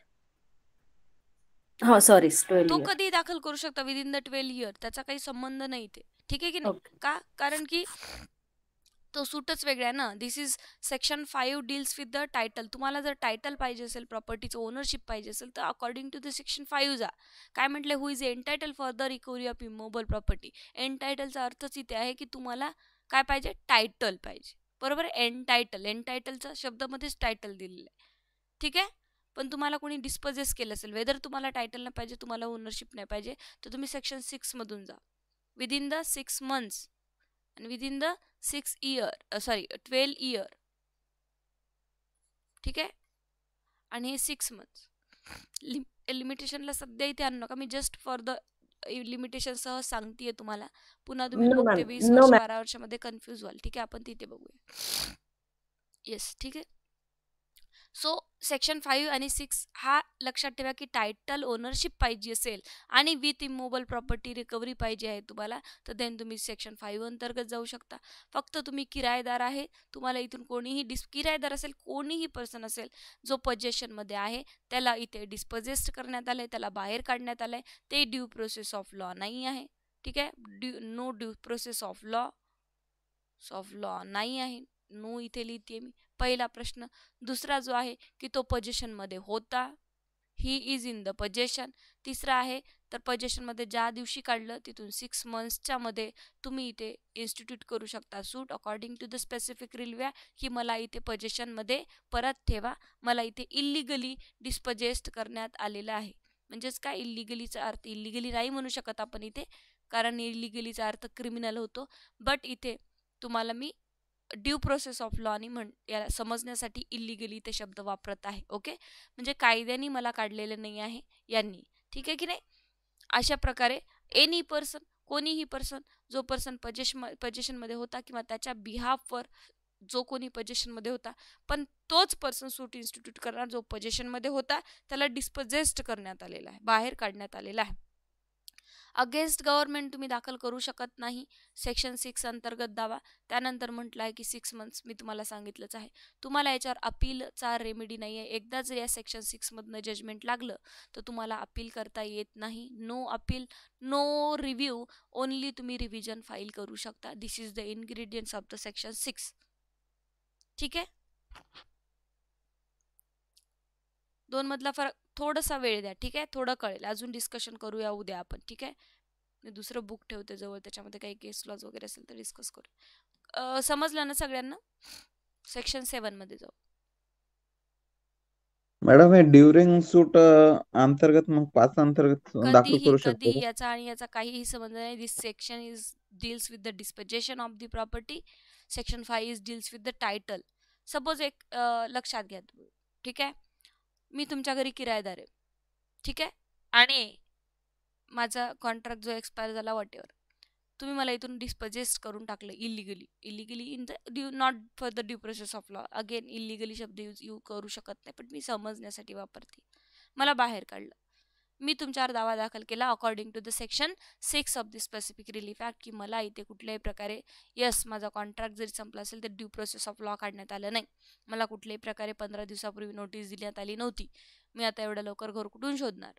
हा सॉरी ट्वेल्व तो कधी दाखल करू शकता विदिन द ट्वेल्व इयर. त्याचा काही संबंध नाही ते ठीक आहे की नाही? का? कारण की तो सूटच वेगळा आहे ना. This is section five deals with the title. तुम्हाला जर टायटल पाहिजे असेल प्रॉपर्टीचं ओनरशिप पाहिजे असेल तर according to the section five जा. काय म्हटलं who is title for the recovery of immovable property. टायटलचा अर्थच इथे आहे की तुम्हाला काय पाहिजे टायटल पाहिजे. बरोबर एन एंटायटलचा शब्दामध्येच टायटल दिलेलं आहे. ठीक आहे? पण तुम्हाला कोणी डिस्पोजेस केलं असेल वेदर तुम्हाला टायटल नाही पाहिजे तुम्हाला ओनरशिप नाही पाहिजे तर तुम्ही सेक्शन सिक्समधून जा विदिन द सिक्स मंथ्स आणि within the six year sorry twelve year ठीक आहे आणि हे सिक्स मंथ्स लिम लिमिटेशनला सध्या इथे आणू नका मी जस्ट फॉर द लिमिटेशन सह सांगतेय तुम्हाला पुन्हा तुम्ही वीस वर्ष बारा वर्षामध्ये कन्फ्यूज व्हाल ठीक आहे आपण तिथे बघूया येस ठीक आहे सो सेक्शन फाईव्ह आणि सिक्स हा लक्षात ठेवा की टायटल ओनरशिप पाहिजे असेल आणि विथ इमोबल प्रॉपर्टी रिकव्हरी पाहिजे आहे तुम्हाला तर देन तुम्ही सेक्शन फाईव्ह अंतर्गत जाऊ शकता फक्त तुम्ही किरायेदार आहे तुम्हाला इथून कोणीही डिस किरायेदार असेल कोणीही पर्सन असेल जो पजेशनमध्ये आहे त्याला इथे डिस्पजेस्ट करण्यात आलं आहे त्याला बाहेर काढण्यात आलं आहे ते ड्यू प्रोसेस ऑफ लॉ नाही आहे ठीक आहे due no due process of law of law नाही आहे नो इथे लिहिते मी पहिला प्रश्न दुसरा जो आहे की तो पजेशनमध्ये होता he is in the possession तिसरा आहे तर पजेशनमध्ये ज्या दिवशी काढलं तिथून सिक्स मंथ्सच्या मध्ये तुम्ही इथे इन्स्टिट्यूट करू शकता suit according to the specific railway की मला इथे पजेशनमध्ये परत ठेवा मला इथे इल्लिगली डिस्पजेस्ट करण्यात आलेलं आहे म्हणजेच काय इल्लिगलीचा अर्थ इल्लीगली नाही म्हणू शकत आपण इथे कारण इलिगलीचा अर्थ क्रिमिनल होतो बट इथे तुम्हाला मी ड्यू प्रोसेस ऑफ लॉनी म्हण याला समजण्यासाठी इलिगली ते शब्द वापरत आहे ओके म्हणजे कायद्याने मला काढलेलं नाही आहे यांनी ठीक आहे की नाही अशा प्रकारे एनी पर्सन कोणीही पर्सन जो पर्सन पजेश पजेशनमध्ये होता किंवा त्याच्या बिहाफवर जो कोणी पजेशनमध्ये होता पण तोच पर्सन सूट इन्स्टिट्यूट करणार जो पजेशनमध्ये होता त्याला डिस्पजेस्ट करण्यात आलेला आहे बाहेर काढण्यात आलेला आहे अगेन्स्ट गव्हर्नमेंट तुम्ही दाखल करू शकत नाही सेक्शन सिक्स अंतर्गत दावा त्यानंतर म्हटलं आहे की सिक्स मंथ्स मी तुम्हाला सांगितलंच आहे तुम्हाला याच्यावर अपीलचा रेमेडी नाही आहे एकदा जर या सेक्शन सिक्समधनं जजमेंट लागलं तर तुम्हाला अपील करता येत नाही no appeal no review only तुम्ही रिव्हिजन फाईल करू शकता this is the ingredients of the section six ठीक आहे दोन मधला फरक थोडासा वेळ द्या ठीक आहे थोडं कळेल अजून डिस्कशन करूया उद्या आपण ठीक आहे मी दुसरं बुक ठेवते जवळ त्याच्यामध्ये काही केस लॉज वगैरे असेल तर डिस्कस करू समजलं ना सगळ्यांना सेक्शन सेवन मध्ये जाऊ मॅडम हे ड्युरिंग सूट अंतर्गत मग पाच अंतर्गत दाखल करू शकतो कधी याचा आणि याचा काहीही संबंध नाही this section is deals with the dispossession of the property section five is deals with the title suppose एक लक्षात घ्या ठीक आहे मी तुमच्या घरी किरायदार आहे ठीक आहे आणि माझा कॉन्ट्रॅक्ट जो एक्सपायर झाला वॉट तुम्ही मला इथून डिस्पजेस्ट करून टाकलं illegally illegally in the due not for the due process of law again illegally शब्द यूज यू करू शकत नाही पण मी समजण्यासाठी वापरते मला बाहेर काढलं मी तुमच्यावर दावा दाखल केला according to the section six of the specific relief act की मला इथे कुठल्याही प्रकारे यस माझा कॉन्ट्रॅक्ट जरी संपला असेल तर ड्यू प्रोसेस ऑफ लॉ काढण्यात आलं नाही मला कुठल्याही प्रकारे पंधरा दिवसापूर्वी नोटीस देण्यात आली नव्हती मी आता एवढ्या लवकर घर कुठून शोधणार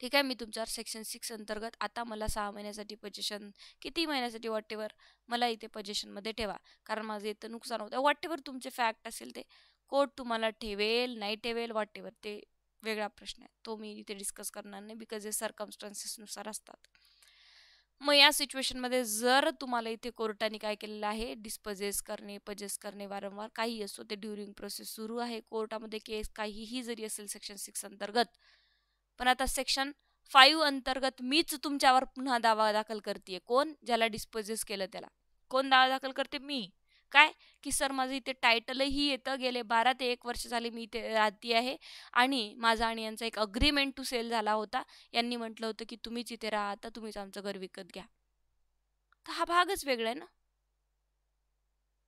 ठीक आहे मी तुमच्यावर सेक्शन सिक्स अंतर्गत आता मला सहा महिन्यासाठी पजेशन किती महिन्यासाठी वॉटेवर मला इथे पजेशनमध्ये ठेवा कारण माझं इथं नुकसान होतं वॉटेवर तुमचे फॅक्ट असेल ते कोर्ट तुम्हाला ठेवेल नाही ठेवेल वॉटेवर ते वेगळा प्रश्न आहे तो मी इथे डिस्कस करणार नाही बिकॉज हे सरकमस्टन्सेसनुसार असतात मग या सिच्युएशनमध्ये जर तुम्हाला इथे कोर्टाने काय केलेलं आहे डिस्पजेस करणे पजेस करणे वारंवार काही असो ते ड्युरिंग प्रोसेस सुरू आहे कोर्टामध्ये केस काहीही जरी असेल सेक्शन सिक्स अंतर्गत पण आता सेक्शन फाईव्ह अंतर्गत मीच तुमच्यावर पुन्हा दावा दाखल करते कोण ज्याला डिस्पजेस केलं त्याला कोण दावा दाखल करते मी काय की सर माझं इथे टायटलही येतं गेले बारा ते एक वर्ष झाले मी इथे राहते आहे आणि माझा आणि यांचा एक अग्रीमेंट टू सेल झाला होता यांनी म्हटलं होतं की तुम्हीच इथे राहा तर तुम्हीच आमचं घर विकत घ्या तर हा भागच वेगळा आहे ना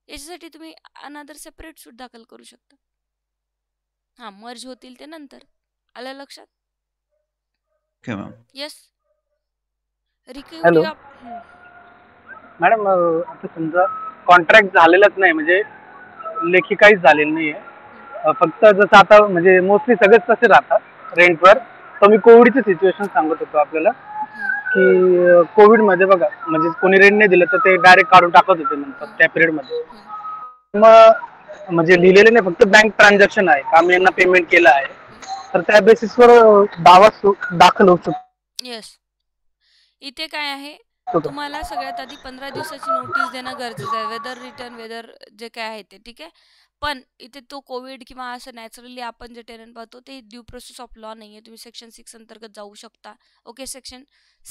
याच्यासाठी तुम्ही अनादर सेपरेट सूट दाखल करू शकता हा मर्ज होतील ते नंतर आलं लक्षात येस रिक्यू मॅडम आता समजा कॉन्ट्रॅक्ट झालेलंच नाही म्हणजे लेखी काहीच झालेलं नाही आहे फक्त जसं आता म्हणजे मोस्टली सगळेच तसे राहतात रेंटवर तर मी कोविडचं सिच्युएशन सांगत होतो आपल्याला की मध्ये बघा म्हणजे कोणी रेंट नाही दिलं तर ते डायरेक्ट काढून टाकत होते नंतर त्या पिरियडमध्ये मग म्हणजे लिहिलेले नाही फक्त बँक ट्रान्झॅक्शन आहे मी यांना पेमेंट केलं आहे तर त्या बेसिसवर दावा दाखल होऊ शकतो इथे काय आहे तुम्हाला सगळ्यात आधी पंधरा दिवसाची नोटीस देणं गरजेचं आहे वेदर रिटर्न वेदर जे काय आहे ते ठीक आहे पण इथे तो कोविड किंवा असं नॅचरली आपण जे टेरन पाहतो ते ड्यू प्रोसेस ऑफ लॉ नाही आहे तुम्ही सेक्शन सिक्स अंतर्गत जाऊ शकता ओके सेक्शन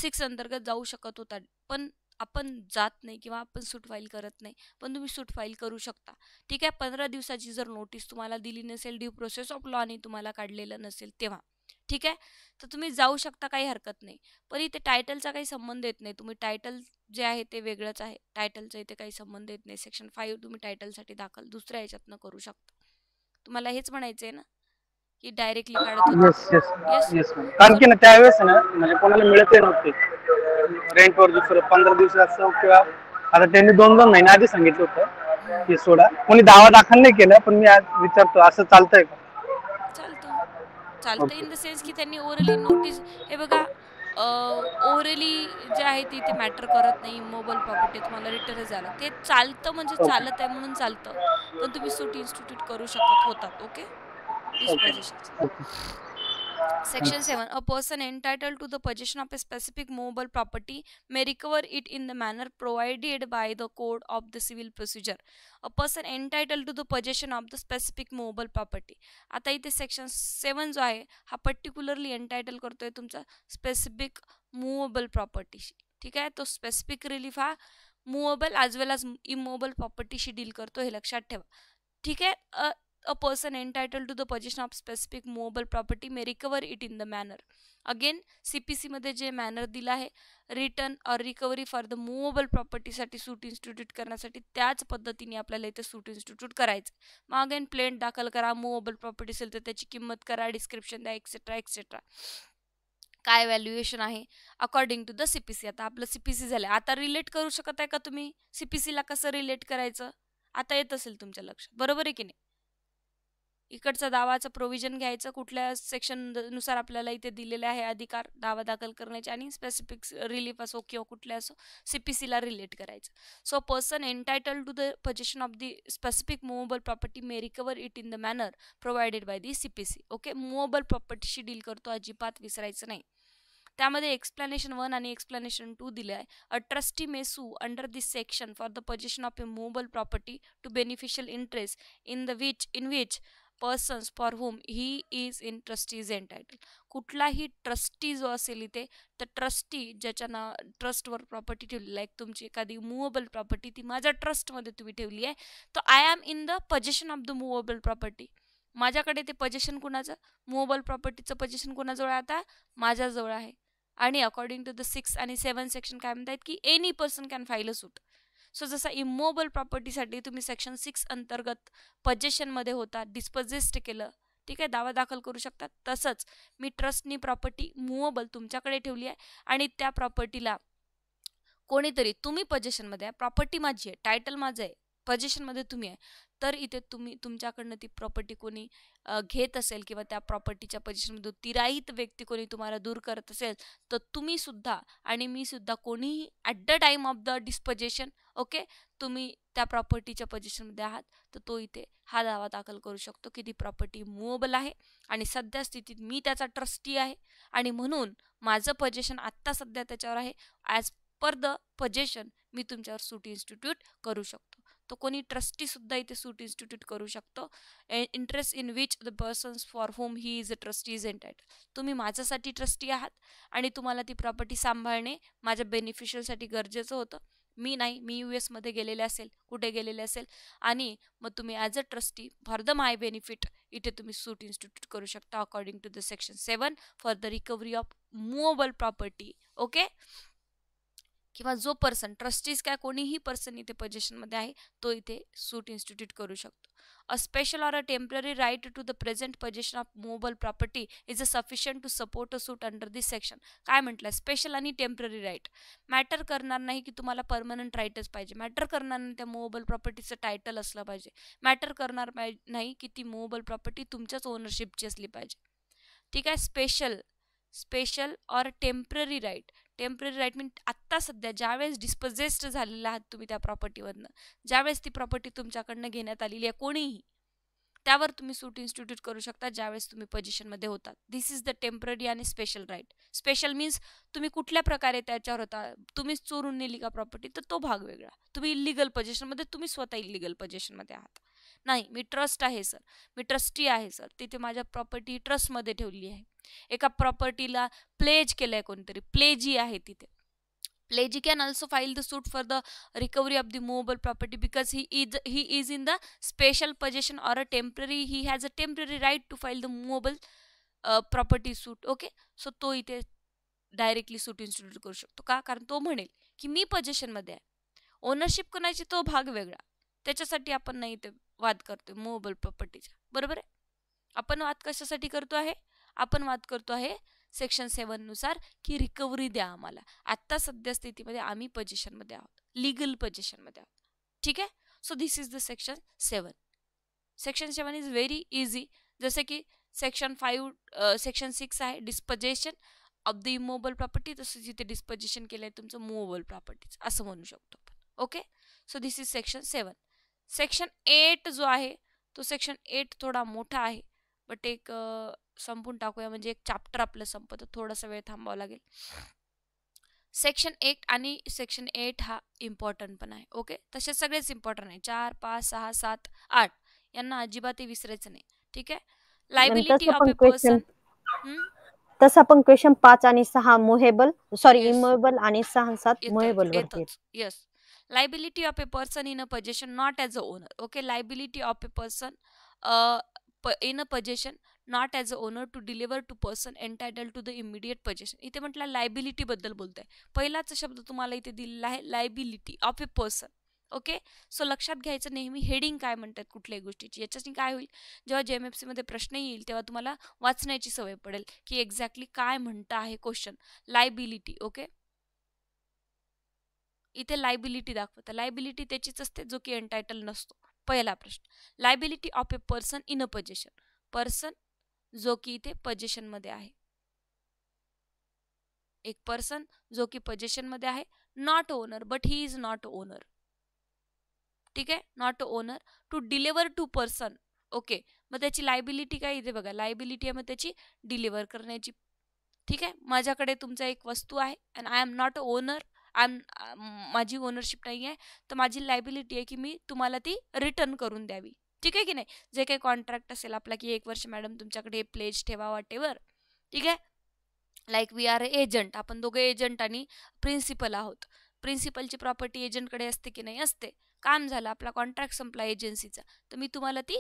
सिक्स अंतर्गत जाऊ शकत होता पण आपण जात नाही किंवा आपण सूट फाईल करत नाही पण तुम्ही सूट फाईल करू शकता ठीक आहे पंधरा दिवसाची जर नोटीस तुम्हाला दिली नसेल ड्यू प्रोसेस ऑफ नाही तुम्हाला काढलेलं नसेल तेव्हा ठीक आहे तर तुम्ही जाऊ शकता काही हरकत नाही पण इथे टायटलचा काही संबंध येत नाही तुम्ही टायटल जे आहे ते वेगळंच आहे टायटलचा इथे काही संबंध येत नाही सेक्शन फाईव्ह तुम्ही टायटलसाठी दाखल दुसऱ्या ह्याच्यातनं करू शकता तुम्हाला हेच म्हणायचं आहे ना की डायरेक्टली काढत कारण की ना त्यावेळेस ना म्हणजे कोणाला मिळते नव्हते रेंटवर दुसरं पंधरा दिवस असं किंवा आता त्यांनी दोन दोन महिने आधी सांगितलं होतं की सोडा कोणी दावा दाखल नाही केला पण मी आज विचारतो असं चालतंय का चालतं इन द सेन्स की त्यांनी ओरली नोटीस हे बघा ओरली जे आहे ती ते मॅटर करत नाही मोबाईल प्रॉपर्टी तुम्हाला रिटर्न झालं ते चालतं म्हणजे चालत आहे म्हणून चालतं पण तुम्ही सूट इन्स्टिट्यूट करू शकत होतात okay Section 7. A person entitled to the possession of a specific movable property may recover it in the manner provided by the Code of the Civil Procedure. A person entitled to the possession of the specific movable property. आता इथे section सेवन जो आहे हा particularly entitle करतोय तुमचा specific movable प्रॉपर्टीशी ठीक आहे तो स्पेसिफिक रिलीफ हा movable as well as immovable प्रॉपर्टीशी डील करतो हे लक्षात ठेवा ठीक आहे a person entitled to the possession of specific movable property may recover it in the manner again cpc मध्ये जे मॅनर दिला आहे return or recovery for the movable प्रॉपर्टीसाठी सूट इन्स्टिट्यूट करण्यासाठी त्याच पद्धतीने आपल्याला इथे सूट इन्स्टिट्यूट करायचं मग अगेन प्लेन दाखल करा मुव्हेबल प्रॉपर्टी असेल तर त्याची किंमत करा डिस्क्रिप्शन द्या एक्सेट्रा एक्सेट्रा काय व्हॅल्युएशन आहे according to the C P C आता आपलं सी पी सी झालं आता रिलेट करू शकत आहे का तुम्ही सी पी सीला कसं रिलेट करायचं आता येत असेल तुमच्या लक्षात बरोबर आहे की नाही इकडचा दावाचं प्रोव्हिजन घ्यायचं कुठल्या सेक्शन नुसार आपल्याला इथे दिलेले आहे अधिकार दावा दाखल करण्याचे आणि स्पेसिफिक रिलीफ असो किंवा कुठल्या असो सी पी सीला रिलेट करायचं so person entitle to the position of the specific movable property may recover it in the manner provided by the C P C okay movable प्रॉपर्टीशी डील करतो अजिबात विसरायचं नाही त्यामध्ये एक्सप्लॅनेशन वन आणि एक्सप्लॅनेशन टू दिले आहे अ trustee may sue under this section for the possession of a property to beneficial interest in the which in which persons for whom he is in trustees entitled कुठलाही trustee जो असेल इथे तर trustee ज्याच्या नाव ट्रस्टवर property ठेवली like तुमची एखादी movable property ती माझ्या ट्रस्टमध्ये तुम्ही ठेवली आहे तर I am in the possession of the movable property माझ्याकडे ते पजेशन कुणाचं मुवेबल प्रॉपर्टीचं पजेशन कुणाजवळ आता माझ्याजवळ आहे आणि अकॉर्डिंग टू द सिक्स आणि सेवन सेक्शन काय म्हणतात की any person can file a suit so जसा इमोबल प्रॉपर्टीसाठी तुम्ही सेक्शन सिक्स अंतर्गत पजेशनमध्ये होता डिस्पजेस्ट केलं ठीक आहे दावा दाखल करू शकता तसंच मी ट्रस्टनी प्रॉपर्टी मुवबल तुमच्याकडे ठेवली आहे आणि त्या प्रॉपर्टीला कोणीतरी तुम्ही पजेशनमध्ये आहे प्रॉपर्टी माझी आहे टायटल माझं आहे पजेशनमध्ये तुम्ही आहे तर इथे तुम्ही तुमच्याकडनं ती प्रॉपर्टी कोणी घेत असेल किंवा त्या प्रॉपर्टीच्या पोझिशनमधून तिराईत व्यक्ती कोणी तुम्हाला दूर करत असेल तर तुम्ही सुद्धा आणि मी सुद्धा कोणीही at the time of the dispossession okay तुम्ही त्या प्रॉपर्टीच्या पोझिशनमध्ये आहात तर तो इथे हा दावा दाखल करू शकतो की ती प्रॉपर्टी मुवेबल आहे आणि सध्या स्थितीत मी त्याचा ट्रस्टी आहे आणि म्हणून माझं पजेशन आत्ता सध्या त्याच्यावर आहे ॲज पर द पजेशन मी तुमच्यावर सूट इन्स्टिट्यूट करू शकतो तो कोणी ट्रस्टीसुद्धा इथे सूट इन्स्टिट्यूट करू शकतो interest in which the persons for whom he is a trustee is entitled तुम्ही माझ्यासाठी ट्रस्टी आहात आणि तुम्हाला ती प्रॉपर्टी सांभाळणे माझ्या बेनिफिशियलसाठी गरजेचं होतं मी नाही मी यू एसमध्ये गेलेले असेल कुठे गेलेले असेल आणि मग तुम्ही as a trustee for the my benefit इथे तुम्ही सूट इन्स्टिट्यूट करू शकता according to the section seven for the recovery of movable property okay किंवा जो पर्सन ट्रस्टीज काय कोणीही पर्सन इथे पोझिशनमध्ये आहे तो इथे सूट इन्स्टिट्यूट करू शकतो a special or a temporary right to the present possession of movable property is a sufficient to support a suit under this section काय म्हटलं स्पेशल आणि टेम्पररी राईट मॅटर करणार नाही की तुम्हाला परमनंट राईटच पाहिजे मॅटर करणार नाही त्या मोबल प्रॉपर्टीचं टायटल असलं पाहिजे मॅटर करणार नाही की ती मोबल प्रॉपर्टी तुमच्याच ओनरशिपची असली पाहिजे ठीक आहे special special or temporary right temporary right mean आत्ता सध्या ज्यावेळेस डिस्पजेस्ट झालेला आहात तुम्ही त्या प्रॉपर्टीवरनं ज्यावेळेस ती प्रॉपर्टी तुमच्याकडनं घेण्यात आलेली आहे कोणीही त्यावर तुम्ही सूट इन्स्टिट्यूट करू शकता ज्यावेळेस तुम्ही पोझिशनमध्ये होतात दिस इज द टेम्पररी आणि स्पेशल राईट स्पेशल मीन्स तुम्ही कुठल्या प्रकारे त्याच्यावर होता तुम्हीच चोरून नेली का प्रॉपर्टी तर तो भाग वेगळा तुम्ही इलिगल पोझिशनमध्ये तुम्ही स्वतः इलिगल पोझिशनमध्ये आहात नाही मी ट्रस्ट आहे सर मी ट्रस्टी आहे सर तिथे माझ्या प्रॉपर्टी ट्रस्टमध्ये ठेवली आहे एका प्रॉपर्टीला प्लेज केलंय कोणतरी प्लेजी आहे तिथे pledgee can also file the suit for the recovery of the movable property because he is he is in the special possession or a temporary he has a temporary right to file the movable property suit okay so तो इथे directly सूट institute करू शकतो का कारण तो म्हणेल की मी पोजेशनमध्ये आहे ओनरशिप कोणाची तो भाग वेगळा त्याच्यासाठी आपण नाही ते वाद करतो मोबल प्रॉपर्टीचा बरोबर आहे आपण वाद कशासाठी करतो आहे आपण वाद करतो आहे सेक्शन सेवननुसार की रिकव्हरी द्या आम्हाला आत्ता सध्या स्थितीमध्ये आम्ही पोझिशनमध्ये आहोत लिगल पोझिशनमध्ये आहोत ठीक आहे so this is the section seven section seven is very easy जसे की सेक्शन फाईव्ह सेक्शन सिक्स आहे dispossession of the immovable property तसं जिथे डिस्पोजेशन केलं आहे तुमचं मोबल प्रॉपर्टीज असं म्हणू शकतो आपण okay so this is section seven section eight जो आहे तो सेक्शन एट थोडा मोठा आहे बट एक संपून टाकूया म्हणजे एक चॅप्टर आपलं संपत थोडासा वेळ थांबावा लागेल सेक्शन एट आणि सेक्शन एट हा इम्पॉर्टंट पण आहे ओके तसे सगळेच इम्पॉर्टंट आहे चार पाच सहा सात आठ यांना अजिबात विसरायचं नाही ठीक आहे लायबिलिटी ऑफ अ पर्सन तसं आपण क्वेश्चन पाच आणि सहा मोहेबल सॉरी इमोबल आणि सहा सात movable yes liability of a person in a possession not as a owner okay liability of a person in a possession not as a owner to deliver to person entitle to the immediate possession इथे म्हटलं लायबिलिटीबद्दल बोलतो आहे पहिलाच शब्द तुम्हाला इथे दिलेला आहे liability of a person okay so लक्षात घ्यायचं नेहमी हेडिंग काय म्हणतात कुठल्याही गोष्टीची याच्याने काय होईल जेव्हा जे एम एफ सीमध्ये प्रश्न येईल तेव्हा तुम्हाला वाचण्याची सवय पडेल की एक्झॅक्टली काय म्हणतं आहे क्वेश्चन लायबिलिटी ओके इथे लायबिलिटी दाखवतं लायबिलिटी त्याचीच असते जो की एन्टायटल नसतो पहिला प्रश्न liability of a person in a possession person जो की इथे पजेशनमध्ये आहे एक पर्सन जो की पजेशनमध्ये आहे not owner but he is not owner ठीक आहे not owner to deliver to person okay मग त्याची लायबिलिटी काय इथे बघा लायबिलिटी आहे मग त्याची डिलिव्हर करण्याची ठीक आहे माझ्याकडे तुमचा एक वस्तू आहे and I am not owner I am माझी ओनरशिप नाही आहे तर माझी लायबिलिटी आहे की मी तुम्हाला ती रिटर्न करून द्यावी ठीक आहे की नाही जे काही कॉन्ट्रॅक्ट असेल आपला की एक वर्ष मॅडम तुमच्याकडे प्लेज ठेवा वाटेवर ठीक आहे लाईक वी आर एजंट आपण दोघे एजंट आणि प्रिन्सिपल आहोत प्रिन्सिपलची प्रॉपर्टी एजंटकडे असते की नाही असते काम झालं आपला कॉन्ट्रॅक्ट संपला एजन्सीचा तर मी तुम्हाला ती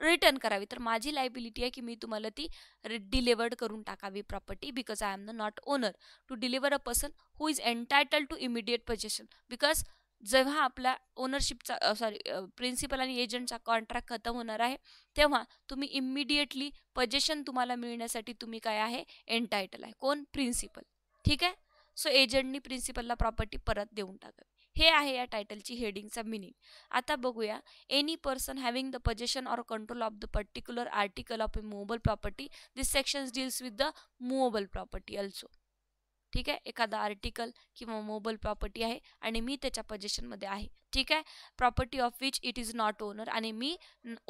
रिटर्न करावी तर माझी लायबिलिटी आहे की मी तुम्हाला ती डिलिवर्ड करून टाकावी property because I am the not owner to deliver a person who is entitled to immediate possession because जेव्हा आपला ओनरशिपचा सॉरी प्रिन्सिपल आणि एजंटचा कॉन्ट्रॅक्ट खतम होणार आहे तेव्हा तुम्ही इम्मिडिएटली पजेशन तुम्हाला मिळण्यासाठी तुम्ही काय आहे एन्टायटल आहे कोण प्रिन्सिपल ठीक आहे सो एजंटनी प्रिन्सिपलला प्रॉपर्टी परत देऊन टाकावी हे आहे या टायटलची हेडिंगचा मिनिंग आता बघूया any person having the possession or control of the particular article of a movable property this section deals with the movable property also ठीक आहे एखादा आर्टिकल किंवा मोबाईल प्रॉपर्टी आहे आणि मी त्याच्या पजेशनमध्ये आहे ठीक आहे property of which it is not owner आणि मी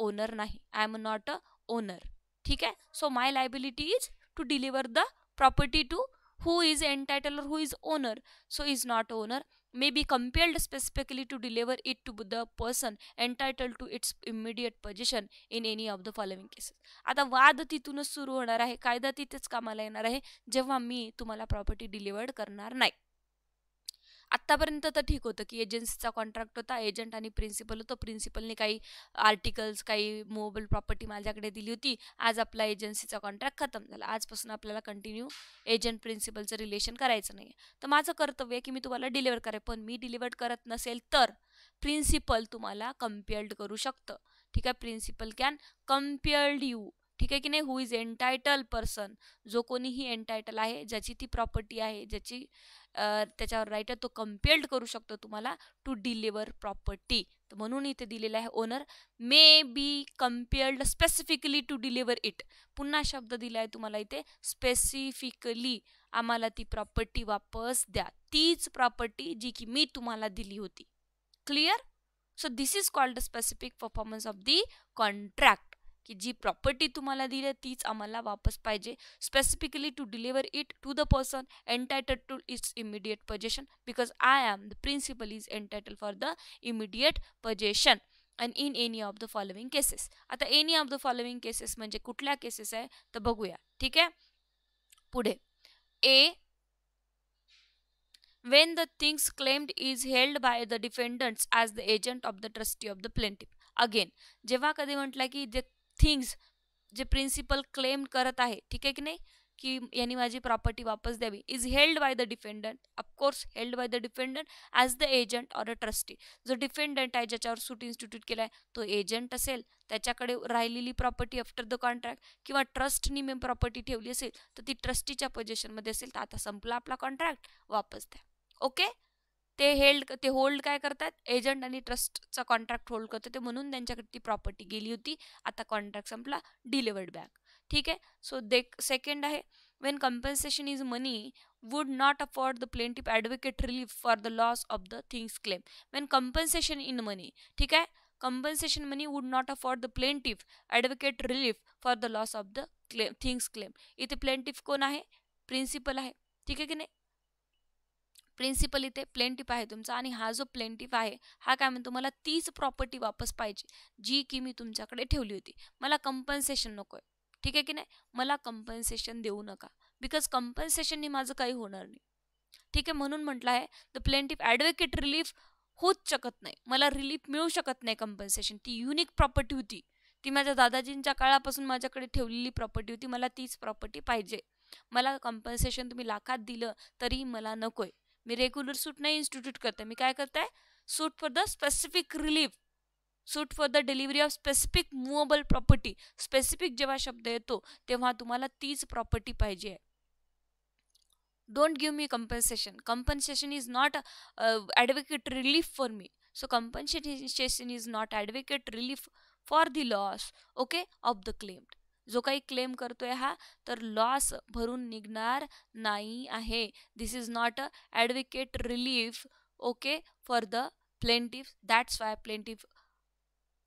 ओनर नाही I am not a owner ठीक आहे so my liability is to deliver the property to who is entitled who is owner so is not owner may be compelled specifically to deliver it to the person entitled to its immediate possession in any of the following cases आता वाद तिथूनच सुरू होणार आहे कायदा तिथेच कामाला येणार आहे जेव्हा मी तुम्हाला प्रॉपर्टी डिलिवर्ड करणार नाही आत्तापर्यंत तर ठीक होतं की एजन्सीचा कॉन्ट्रॅक्ट होता एजंट आणि प्रिन्सिपल होतो प्रिन्सिपलने काही आर्टिकल्स काही मोबाईल प्रॉपर्टी माझ्याकडे दिली होती आज आपला एजन्सीचा कॉन्ट्रॅक्ट खतम झाला आजपासून आपल्याला कंटिन्यू एजंट प्रिन्सिपलचं रिलेशन करायचं नाही तर माझं कर्तव्य आहे की मी तुम्हाला डिलिव्हर करे पण मी डिलिव्हर करत नसेल तर प्रिन्सिपल तुम्हाला कम्पेअर्ड करू शकतं ठीक आहे प्रिन्सिपल कॅन कम्पेअर्ड यू ठीक आहे की नाही हु इज एन्टायटल पर्सन जो कोणीही एन्टायटल आहे ज्याची ती प्रॉपर्टी आहे ज्याची त्याच्यावर राईटर तो कम्पेल्ड करू शकतो तुम्हाला टू डिलिव्हर प्रॉपर्टी तर म्हणून इथे दिलेलं आहे owner may be compelled specifically to deliver it पुन्हा शब्द दिला आहे तुम्हाला इथे स्पेसिफिकली आम्हाला ती प्रॉपर्टी वापस द्या तीच प्रॉपर्टी जी की मी तुम्हाला दिली होती clear so this is called the specific performance of the contract की जी प्रॉपर्टी तुम्हाला दिली तीच आम्हाला वापस पाहिजे specifically to deliver it to the person entitle to its immediate possession because I am the principal is entitle for the immediate possession and in any of the following cases आता any of the following cases म्हणजे कुठल्या cases आहे तर बघूया ठीक आहे पुढे ए Wien the things claimed is held by the defendants as the agent of the trustee of the plaintiff again जेव्हा कधी म्हटलं की जे थिंग्स जे प्रिन्सिपल क्लेम करत आहे ठीक आहे की नाही की यांनी माझी प्रॉपर्टी वापस द्यावी is held by the defendant of course held by the defendant as the agent or a trustee जो डिफेंडंट आहे ज्याच्यावर सूट इन्स्टिट्यूट केला आहे तो एजंट असेल त्याच्याकडे राहिलेली प्रॉपर्टी आफ्टर द कॉन्ट्रॅक्ट किंवा ट्रस्टनी मी प्रॉपर्टी ठेवली असेल तर ती ट्रस्टीच्या पोझिशनमध्ये असेल तर आता संपला आपला कॉन्ट्रॅक्ट वापस द्या ओके ते हेल्ड ते होल्ड काय करतात एजंट आणि ट्रस्टचा कॉन्ट्रॅक्ट होल्ड करतो ते म्हणून त्यांच्याकडे ती प्रॉपर्टी गेली होती आता कॉन्ट्रॅक्ट संपला डिलिवर्ड बॅक ठीक आहे सो दे सेकंड आहे when compensation is money would not afford the plaintiff advocate relief for the loss of the things claim when compensation in money ठीक आहे compensation money would not afford the plaintiff advocate relief for the loss of the claim things claim इथे plaintiff कोण आहे principal आहे ठीक आहे की नाही प्रिन्सिपल इथे प्लेंटिप आहे तुमचा आणि हा जो प्लेंटिप आहे हा काय म्हणतो मला तीच प्रॉपर्टी वापस पाहिजे जी की मी तुमच्याकडे ठेवली होती मला कंपन्सेशन नको आहे ठीक आहे की नाही मला कंपन्सेशन देऊ नका बिकॉज कंपन्सेशननी माझं काही होणार नाही ठीक आहे म्हणून म्हटलं आहे द प्लेंटिप ॲडव्होकेट रिलीफ होत शकत नाही मला रिलीफ मिळू शकत नाही कंपन्सेशन ती युनिक प्रॉपर्टी होती ती माझ्या दादाजींच्या काळापासून माझ्याकडे ठेवलेली प्रॉपर्टी होती मला तीच प्रॉपर्टी पाहिजे मला कंपन्सेशन तुम्ही लाखात दिलं तरी मला आहे मी रेग्युलर सूट नाही इन्स्टिट्यूट करते मी काय करताय suit for the specific relief suit for the delivery of specific movable property specific जेव्हा शब्द येतो तेव्हा तुम्हाला तीच प्रॉपर्टी पाहिजे आहे don't give me compensation compensation is not advocate relief for me so compensation is not advocate relief for the loss okay of the claimed जो काही क्लेम करतोय हा तर लॉस भरून निघणार नाही आहे this is not a adequate relief okay for the plaintiff that's why plaintiff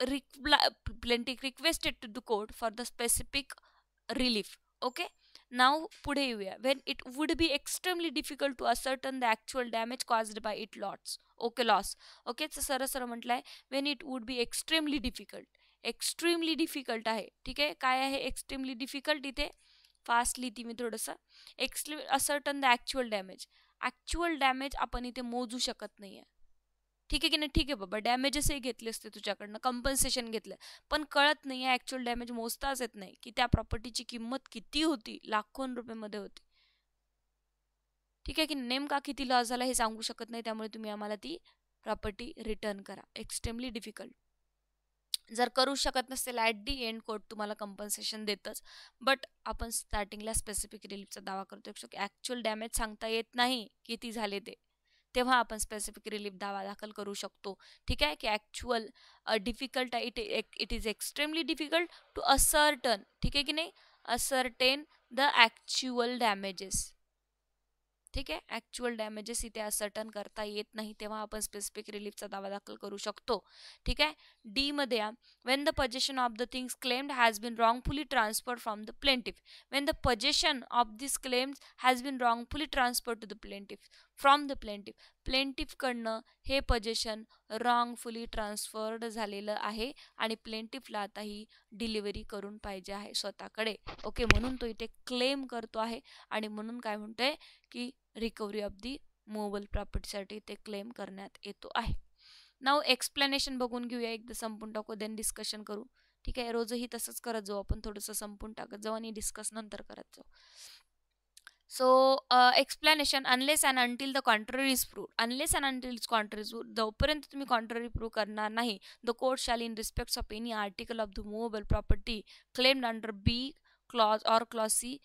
रिक्ला plaintiff requested to the court for the specific relief okay नाव पुढे येऊया when it would be extremely difficult to ascertain the actual damage caused by it lots okay loss okay सरसर म्हटलं आहे when it would be extremely difficult extremely difficult आहे ठीक आहे काय आहे एक्स्ट्रीमली डिफिकल्ट इथे फास्ट लिहिते मी थोडंसं एक्स्ट्री ascertain the actual damage actual damage आपण इथे मोजू शकत नाही आहे ठीक आहे की नाही ठीक आहे बाबा डॅमेजेसही घेतले असते तुझ्याकडनं कम्पन्सेशन घेतलं पण कळत नाही आहे ॲक्च्युअल डॅमेज मोजताच येत नाही की त्या प्रॉपर्टीची किंमत किती होती लाखो रुपयेमध्ये होती ठीक आहे की नेमका किती लॉस झाला हे सांगू शकत नाही त्यामुळे तुम्ही आम्हाला ती प्रॉपर्टी रिटर्न करा एक्स्ट्रीमली डिफिकल्ट जर करू शकत नसेल ॲट दी एंड कोर्ट तुम्हाला कंपन्सेशन देतच बट आपण स्टार्टिंगला स्पेसिफिक रिलीफचा दावा करतो शकतो ॲक्च्युअल डॅमेज सांगता येत नाही किती झाले ते तेव्हा आपण स्पेसिफिक रिलीफ दावा दाखल करू शकतो ठीक आहे की ॲक्च्युअल डिफिकल्ट आहे it it is extremely difficult to ascertain ठीक आहे की नाही असर्टेन द ॲक्च्युअल डॅमेजेस ठीक आहे ॲक्च्युअल डॅमेजेस इथे असटन करता येत नाही तेव्हा आपण स्पेसिफिक रिलीफचा दावा दाखल करू शकतो ठीक आहे डीमध्ये when the possession of the things claimed has been wrongfully transferred from the plaintiff when the possession of this claims has been wrongfully transfer to the plaintiff from the plaintiff प्लेंटिफकडनं हे possession रॉंगफुली transferred झालेलं आहे आणि प्लेंटिफला आता ही delivery करून पाहिजे आहे स्वतःकडे ओके म्हणून तो इथे क्लेम करतो आहे आणि म्हणून काय आहे की रिकव्हरी ऑफ दी मोबल प्रॉपर्टीसाठी ते क्लेम करण्यात येतो आहे नाव एक्सप्लेनेशन बघून घेऊया एकदा संपून टाकू देन डिस्कशन करू ठीक आहे रोजही तसंच करत जाऊ आपण थोडंसं संपून टाकत जाऊ आणि डिस्कस नंतर करत जाऊ so explanation unless and until contrary is prove unless and until prove जोपर्यंत तुम्ही कॉन्ट्ररी प्रूव्ह करणार नाही the court shall in respect of any article of the movable property claimed under B or clause C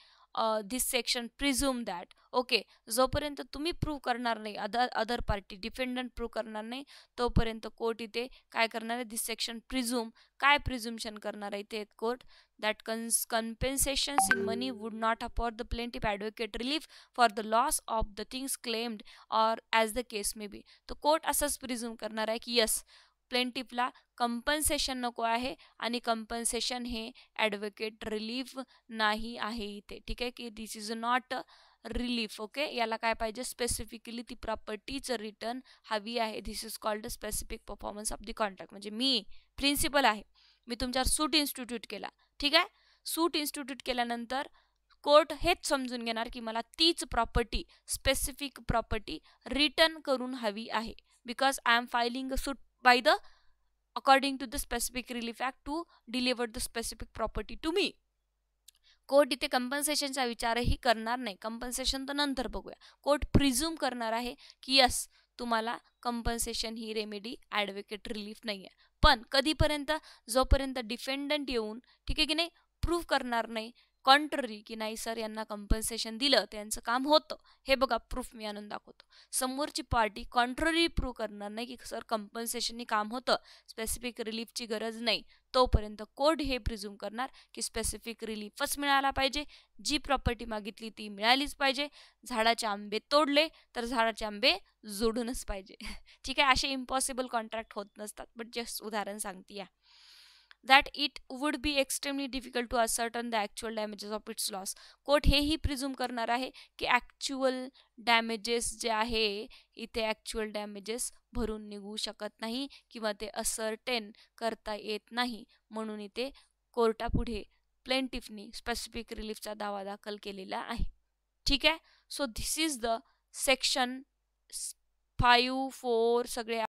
this section presume that okay जोपर्यंत तुम्ही प्रूव्ह करणार नाही other other party defendant prove करणार नाही तोपर्यंत कोर्ट इथे काय करणार आहे धिस सेक्शन प्रिझ्युम काय प्रिझ्युम्शन करणार आहे ते court that cons compensations in money would not afford the plaintiff advocate relief for the loss of the things claimed or as the case may be तो कोर्ट असंच प्रिझ्युम करणार आहे की यस प्लेंटिपला कंपन्सेशन नको आहे आणि कंपन्सेशन हे ॲडव्होकेट रिलीफ नाही आहे इथे ठीक आहे की this is not relief okay याला काय पाहिजे स्पेसिफिकली ती प्रॉपर्टीचं रिटर्न हवी आहे this is called specific performance of the contract म्हणजे मी प्रिन्सिपल आहे मी तुमच्यावर सूट इन्स्टिट्यूट केला ठीक आहे सूट इन्स्टिट्यूट केल्यानंतर कोर्ट हेच समजून घेणार की मला तीच प्रॉपर्टी स्पेसिफिक प्रॉपर्टी रिटर्न करून हवी आहे because I am filing a suit by the according to the specific relief act to deliver the specific property to me court इथे कम्पन्सेशनचा विचारही करणार नाही कंपन्सेशन तर नंतर बघूया कोर्ट प्रिझ्युम करणार आहे की यस तुम्हाला कंपन्सेशन ही रेमेडी ॲडव्होकेट रिलीफ नाही आहे पण कधीपर्यंत जोपर्यंत डिफेंडंट येऊन ठीक आहे की नाही प्रूव्ह करणार नाही कॉन्ट्ररी की नाही सर यांना कंपन्सेशन दिलं त्यांचं काम होतं हे बघा प्रूफ मी आणून दाखवतो समोरची पार्टी कॉन्ट्ररी प्रूव्ह करणार नाही की सर कंपन्सेशननी काम होतं स्पेसिफिक रिलीफची गरज नाही तोपर्यंत कोर्ट हे प्रिझ्युम करणार की स्पेसिफिक रिलीफच मिळाला पाहिजे जी प्रॉपर्टी मागितली ती मिळालीच पाहिजे झाडाचे आंबे तोडले तर झाडाचे आंबे जोडूनच पाहिजे ठीक आहे असे इम्पॉसिबल कॉन्ट्रॅक्ट होत नसतात बट जस्ट उदाहरण सांगते या that it would be extremely difficult to ascertain the actual damages of its loss court हेही प्रिझ्यूम करणार आहे की ॲक्च्युअल डॅमेजेस जे आहे इथे ॲक्च्युअल डॅमेजेस भरून निघू शकत नाही किंवा ते असर्टेन करता येत नाही म्हणून इथे कोर्टापुढे प्लेंटिफनी स्पेसिफिक रिलीफचा दावा दाखल केलेला आहे ठीक आहे so this is the section five four सगळे